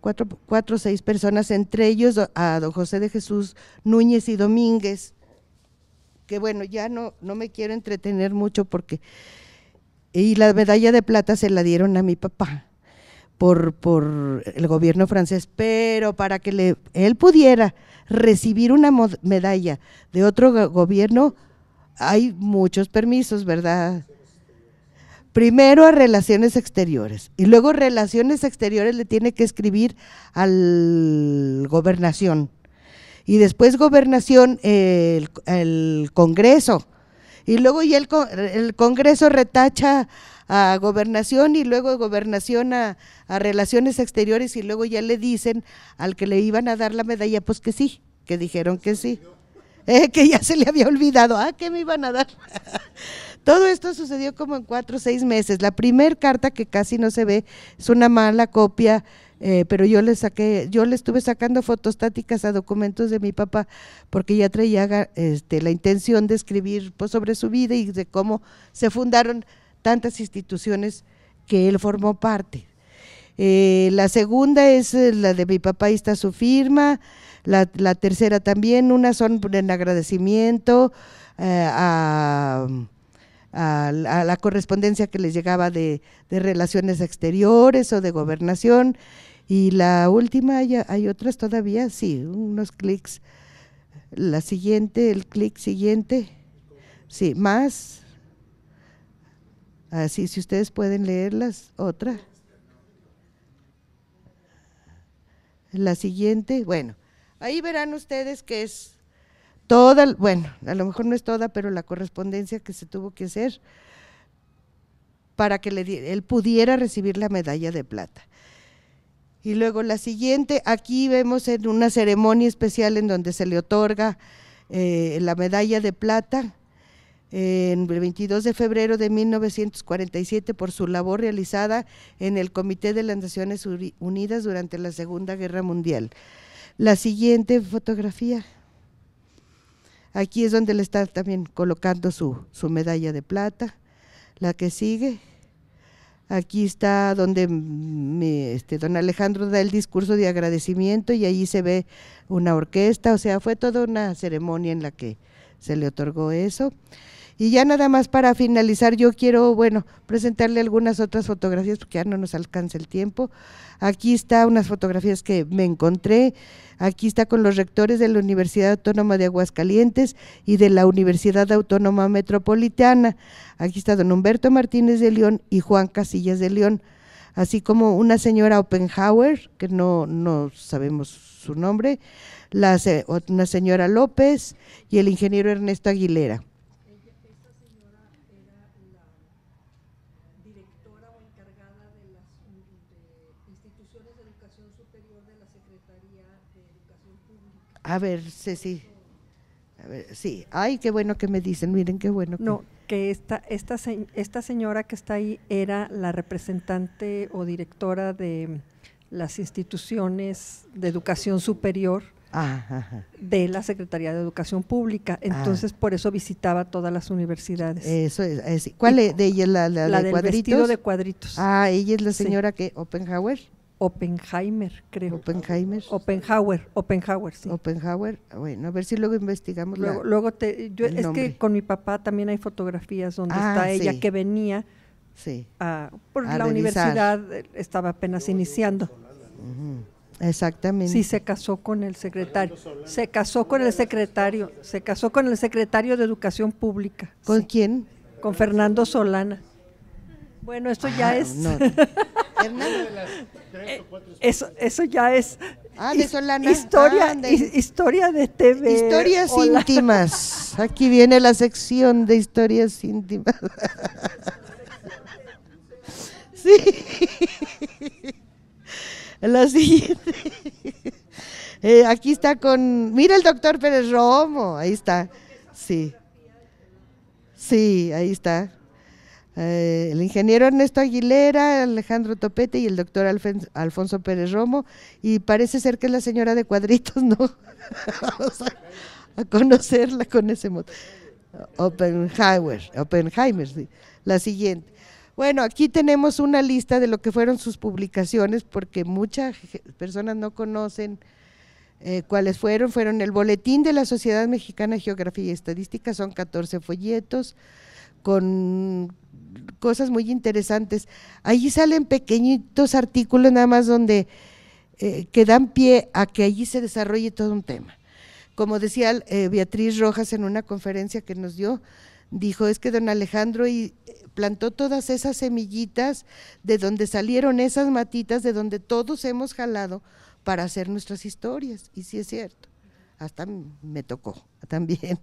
cuatro, o seis personas, entre ellos a don José de Jesús Núñez y Domínguez, que bueno, ya no, no me quiero entretener mucho porque... Y la medalla de plata se la dieron a mi papá por, por el gobierno francés, pero para que le, él pudiera recibir una medalla de otro gobierno, hay muchos permisos, ¿verdad? Primero a relaciones exteriores y luego relaciones exteriores le tiene que escribir al gobernación y después gobernación el, el, Congreso y luego y el, el Congreso retacha a gobernación y luego de gobernación a, relaciones exteriores y luego ya le dicen al que le iban a dar la medalla, pues que sí, que dijeron que sí. Eh, que ya se le había olvidado, ah, que me iban a dar. [laughs] Todo esto sucedió como en cuatro o seis meses. La primer carta que casi no se ve es una mala copia, eh, pero yo le saqué, yo le estuve sacando fotostáticas a documentos de mi papá porque ya traía este, la intención de escribir pues, sobre su vida y de cómo se fundaron tantas instituciones que él formó parte. Eh, la segunda es eh, la de mi papá, ahí está su firma. La, tercera también, una son en agradecimiento eh, a, la correspondencia que les llegaba de, de, relaciones exteriores o de gobernación. Y la última, hay, hay otras todavía, sí, unos clics. La siguiente, el clic siguiente, sí, más Así, si ustedes pueden leerlas, otra. La siguiente, bueno, ahí verán ustedes que es toda, bueno, a lo mejor no es toda, pero la correspondencia que se tuvo que hacer para que él pudiera recibir la medalla de plata. Y luego la siguiente, aquí vemos en una ceremonia especial en donde se le otorga eh, la medalla de plata en el 22 de febrero de 1947 por su labor realizada en el Comité de las Naciones Unidas durante la Segunda Guerra Mundial. La siguiente fotografía. Aquí es donde le está también colocando su, medalla de plata. La que sigue. Aquí está donde este, don Alejandro da el discurso de agradecimiento y allí se ve una orquesta, o sea, fue toda una ceremonia en la que se le otorgó eso. Y ya nada más para finalizar, yo quiero, bueno, presentarle algunas otras fotografías porque ya no nos alcanza el tiempo. Aquí está unas fotografías que me encontré. Aquí está con los rectores de la Universidad Autónoma de Aguascalientes y de la Universidad Autónoma Metropolitana. Aquí está don Humberto Martínez de León y Juan Casillas de León, así como una señora Oppenhauer, que no, no sabemos su nombre, la, eh, una señora López y el ingeniero Ernesto Aguilera. A ver, sí, A ver, sí. Ay, qué bueno que me dicen, miren qué bueno. No, que, esta,
esta, señora que está ahí era la representante o directora de las instituciones de educación superior de la
Secretaría de Educación Pública. Ah. Entonces, por eso visitaba todas las universidades. Eso es. Eh, ¿Cuál de ella? La, la, de del cuadritos? vestido de cuadritos. Ah, ella es la señora que Oppenhauer. Oppenheimer, creo. Oppenheimer. Oppenhauer, Openhauer, sí. Oppenhauer, bueno, a ver si luego investigamos. Luego, luego te, es que con mi papá también hay fotografías donde ah, está ella que venía. Sí. A, por la universidad
estaba apenas iniciando.
Exactamente. Sí, se
casó con el secretario. Se casó con el secretario. Se casó con el secretario de Educación Pública. ¿Con quién? Con Fernando Solana.
Bueno, esto ya es. [laughs] Eh, eh,
eso, ya es. Ah, de Solana. Historia, historia de TV. Historias íntimas.
[laughs] Aquí viene la sección de historias íntimas. [laughs] sí. La siguiente. Eh, aquí está con. Mira el doctor Pérez Romo. Ahí está. Sí. Sí, ahí está. Eh, el ingeniero Ernesto Aguilera, Alejandro Topete y el doctor Alfonso Pérez Romo, y parece ser que es la señora de cuadritos, [laughs] ¿no? a, conocerla con ese moto. Oppenheimer, Oppenheimer, la siguiente. Bueno, aquí tenemos una lista de lo que fueron sus publicaciones, porque muchas personas no conocen eh, cuáles fueron. Fueron el Boletín de la Sociedad Mexicana de Geografía y Estadística, son 14 folletos, con cosas muy interesantes. Allí salen pequeñitos artículos nada más donde eh, que dan pie a que allí se desarrolle todo un tema. Como decía eh, Beatriz Rojas en una conferencia que nos dio, dijo es que don Alejandro y eh, plantó todas esas semillitas de donde salieron esas matitas de donde todos hemos jalado para hacer nuestras historias y sí es cierto hasta me tocó [laughs] también.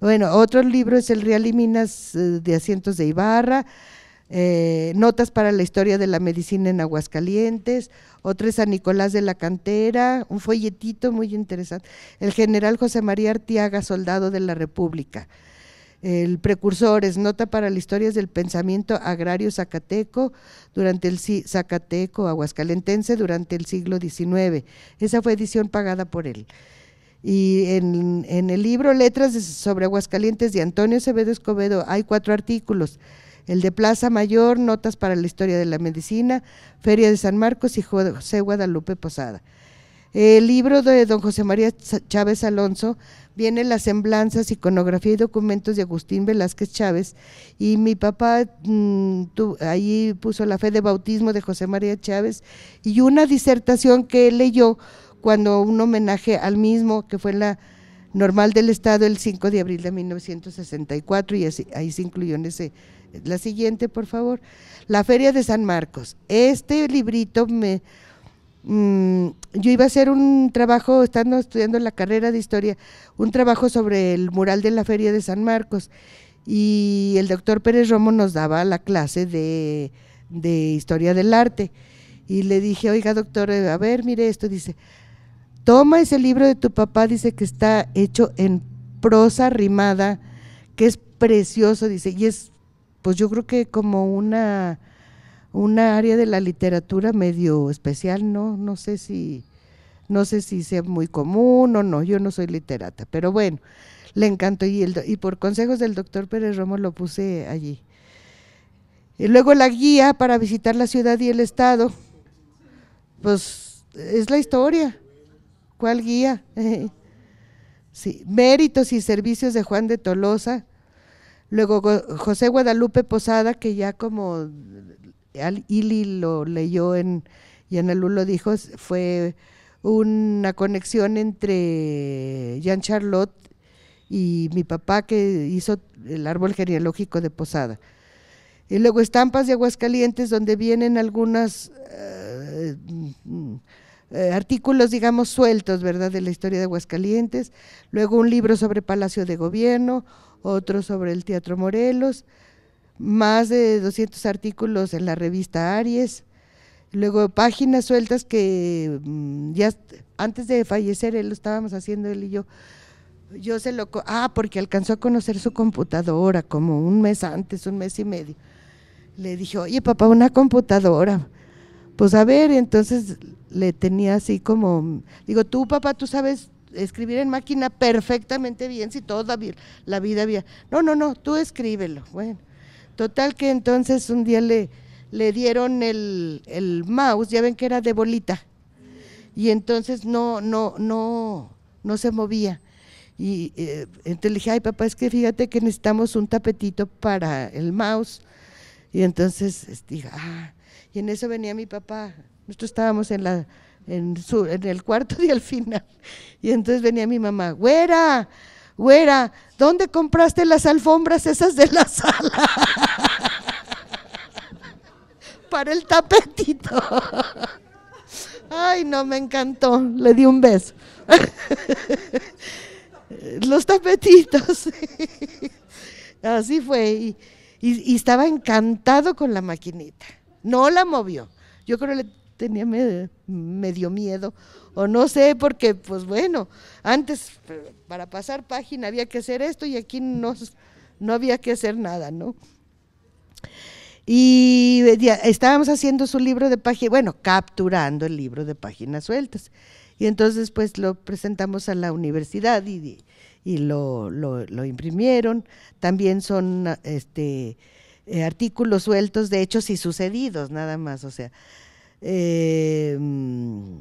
Bueno, otro libro es El Real y Minas eh, de Asientos de Ibarra, eh, Notas para la Historia de la Medicina en Aguascalientes, otro es San Nicolás de la Cantera, un folletito muy interesante, El General José María Artiaga, Soldado de la República. El precursor es Nota para la Historia del Pensamiento Agrario Zacateco durante el Zacateco Aguascalentense durante el siglo XIX. Esa fue edición pagada por él. Y en, el libro Letras sobre Aguascalientes de Antonio Sevedo Escobedo hay cuatro artículos. El de Plaza Mayor, Notas para la Historia de la Medicina, Feria de San Marcos y José Guadalupe Posada. El libro de don José María Chávez Alonso viene las semblanzas, iconografía y documentos de Agustín Velázquez Chávez. Y mi papá mm, ahí puso la fe de bautismo de José María Chávez y una disertación que él leyó cuando un homenaje al mismo, que fue la normal del Estado el 5 de abril de 1964, y así, ahí se incluyó en ese. La siguiente, por favor. La Feria de San Marcos. Este librito me. Mm, yo iba a hacer un trabajo, estando estudiando la carrera de historia, un trabajo sobre el mural de la Feria de San Marcos. Y el doctor Pérez Romo nos daba la clase de, de historia del arte. Y le dije, oiga, doctor, eh, a ver, mire esto. Dice, Toma ese libro de tu papá, dice que está hecho en prosa rimada, que es precioso, dice, y es, pues yo creo que como una, una área de la literatura medio especial, ¿no? No sé si, no sé si sea muy común o no, yo no soy literata, pero bueno, le encantó y, y por consejos del doctor Pérez Romo lo puse allí. Y luego la guía para visitar la ciudad y el estado, pues es la historia. ¿Cuál guía? [laughs] sí, méritos y servicios de Juan de Tolosa. Luego José Guadalupe Posada, que ya como Ili lo leyó en, y lo dijo, fue una conexión entre Jean Charlotte y mi papá que hizo el árbol genealógico de Posada. Y luego estampas de Aguascalientes donde vienen algunas eh, eh, artículos, digamos, sueltos, ¿verdad?, de la historia de Aguascalientes, luego un libro sobre Palacio de Gobierno, otro sobre el Teatro Morelos, más de 200 artículos en la revista Aries, luego páginas sueltas que mm, ya antes de fallecer él lo estábamos haciendo él y yo. Yo se lo ah, porque alcanzó a conocer su computadora como un mes antes, un mes y medio. Le dije, "Oye, papá, una computadora." Pues a ver, entonces le tenía así como, digo, tú papá, tú sabes escribir en máquina perfectamente bien, si toda la vida había, no, no, no, tú escríbelo. Bueno, total que entonces un día le, le dieron el, el mouse, ya ven que era de bolita, y entonces no, no, no, no se movía. Y eh, entonces le dije, ay papá, es que fíjate que necesitamos un tapetito para el mouse. Y entonces este, dije, ah, y en eso venía mi papá nosotros estábamos en la en, el cuarto [laughs] y al final. Y entonces venía mi mamá, güera, güera, ¿dónde compraste las alfombras esas de la [laughs] sala? [laughs] Para el tapetito. Ay, no, me encantó. Le di un beso. Los tapetitos. Así fue. Y, estaba encantado con la maquinita. No la movió. Yo creo que tenía medio, miedo, o no sé, porque pues bueno, antes eh, para pasar página había que hacer esto y aquí no, no había que hacer nada, ¿no? Y eh, estábamos haciendo su libro de páginas, bueno, capturando el libro de páginas sueltas. Y entonces pues lo presentamos a la universidad y, lo, imprimieron. También son este, eh, artículos sueltos de hechos y sucedidos, nada más. O sea, Em,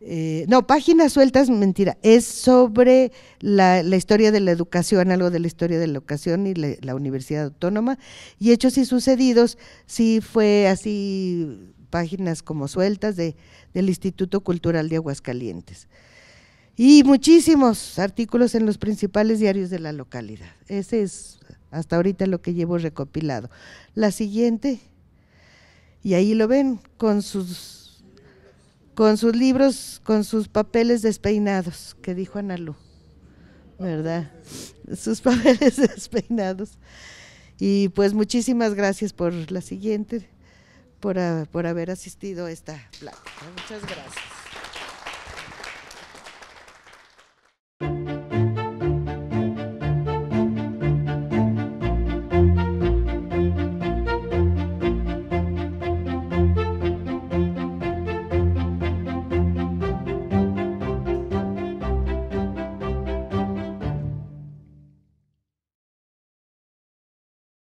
eh, no, páginas sueltas, mentira, es sobre la, historia de la educación, algo de la historia de la educación y la, Universidad Autónoma, y hechos y sucedidos, sí fue así, páginas como sueltas de, del Instituto Cultural de Aguascalientes. Y muchísimos artículos en los principales diarios de la localidad. Ese es hasta ahorita lo que llevo recopilado. La siguiente. Y ahí lo ven con sus, con sus libros, con sus papeles despeinados, que dijo Analú, ¿verdad? Sus [laughs] papeles despeinados. Y pues muchísimas gracias por la siguiente, por, ah, por haber asistido a esta plática. Muchas gracias.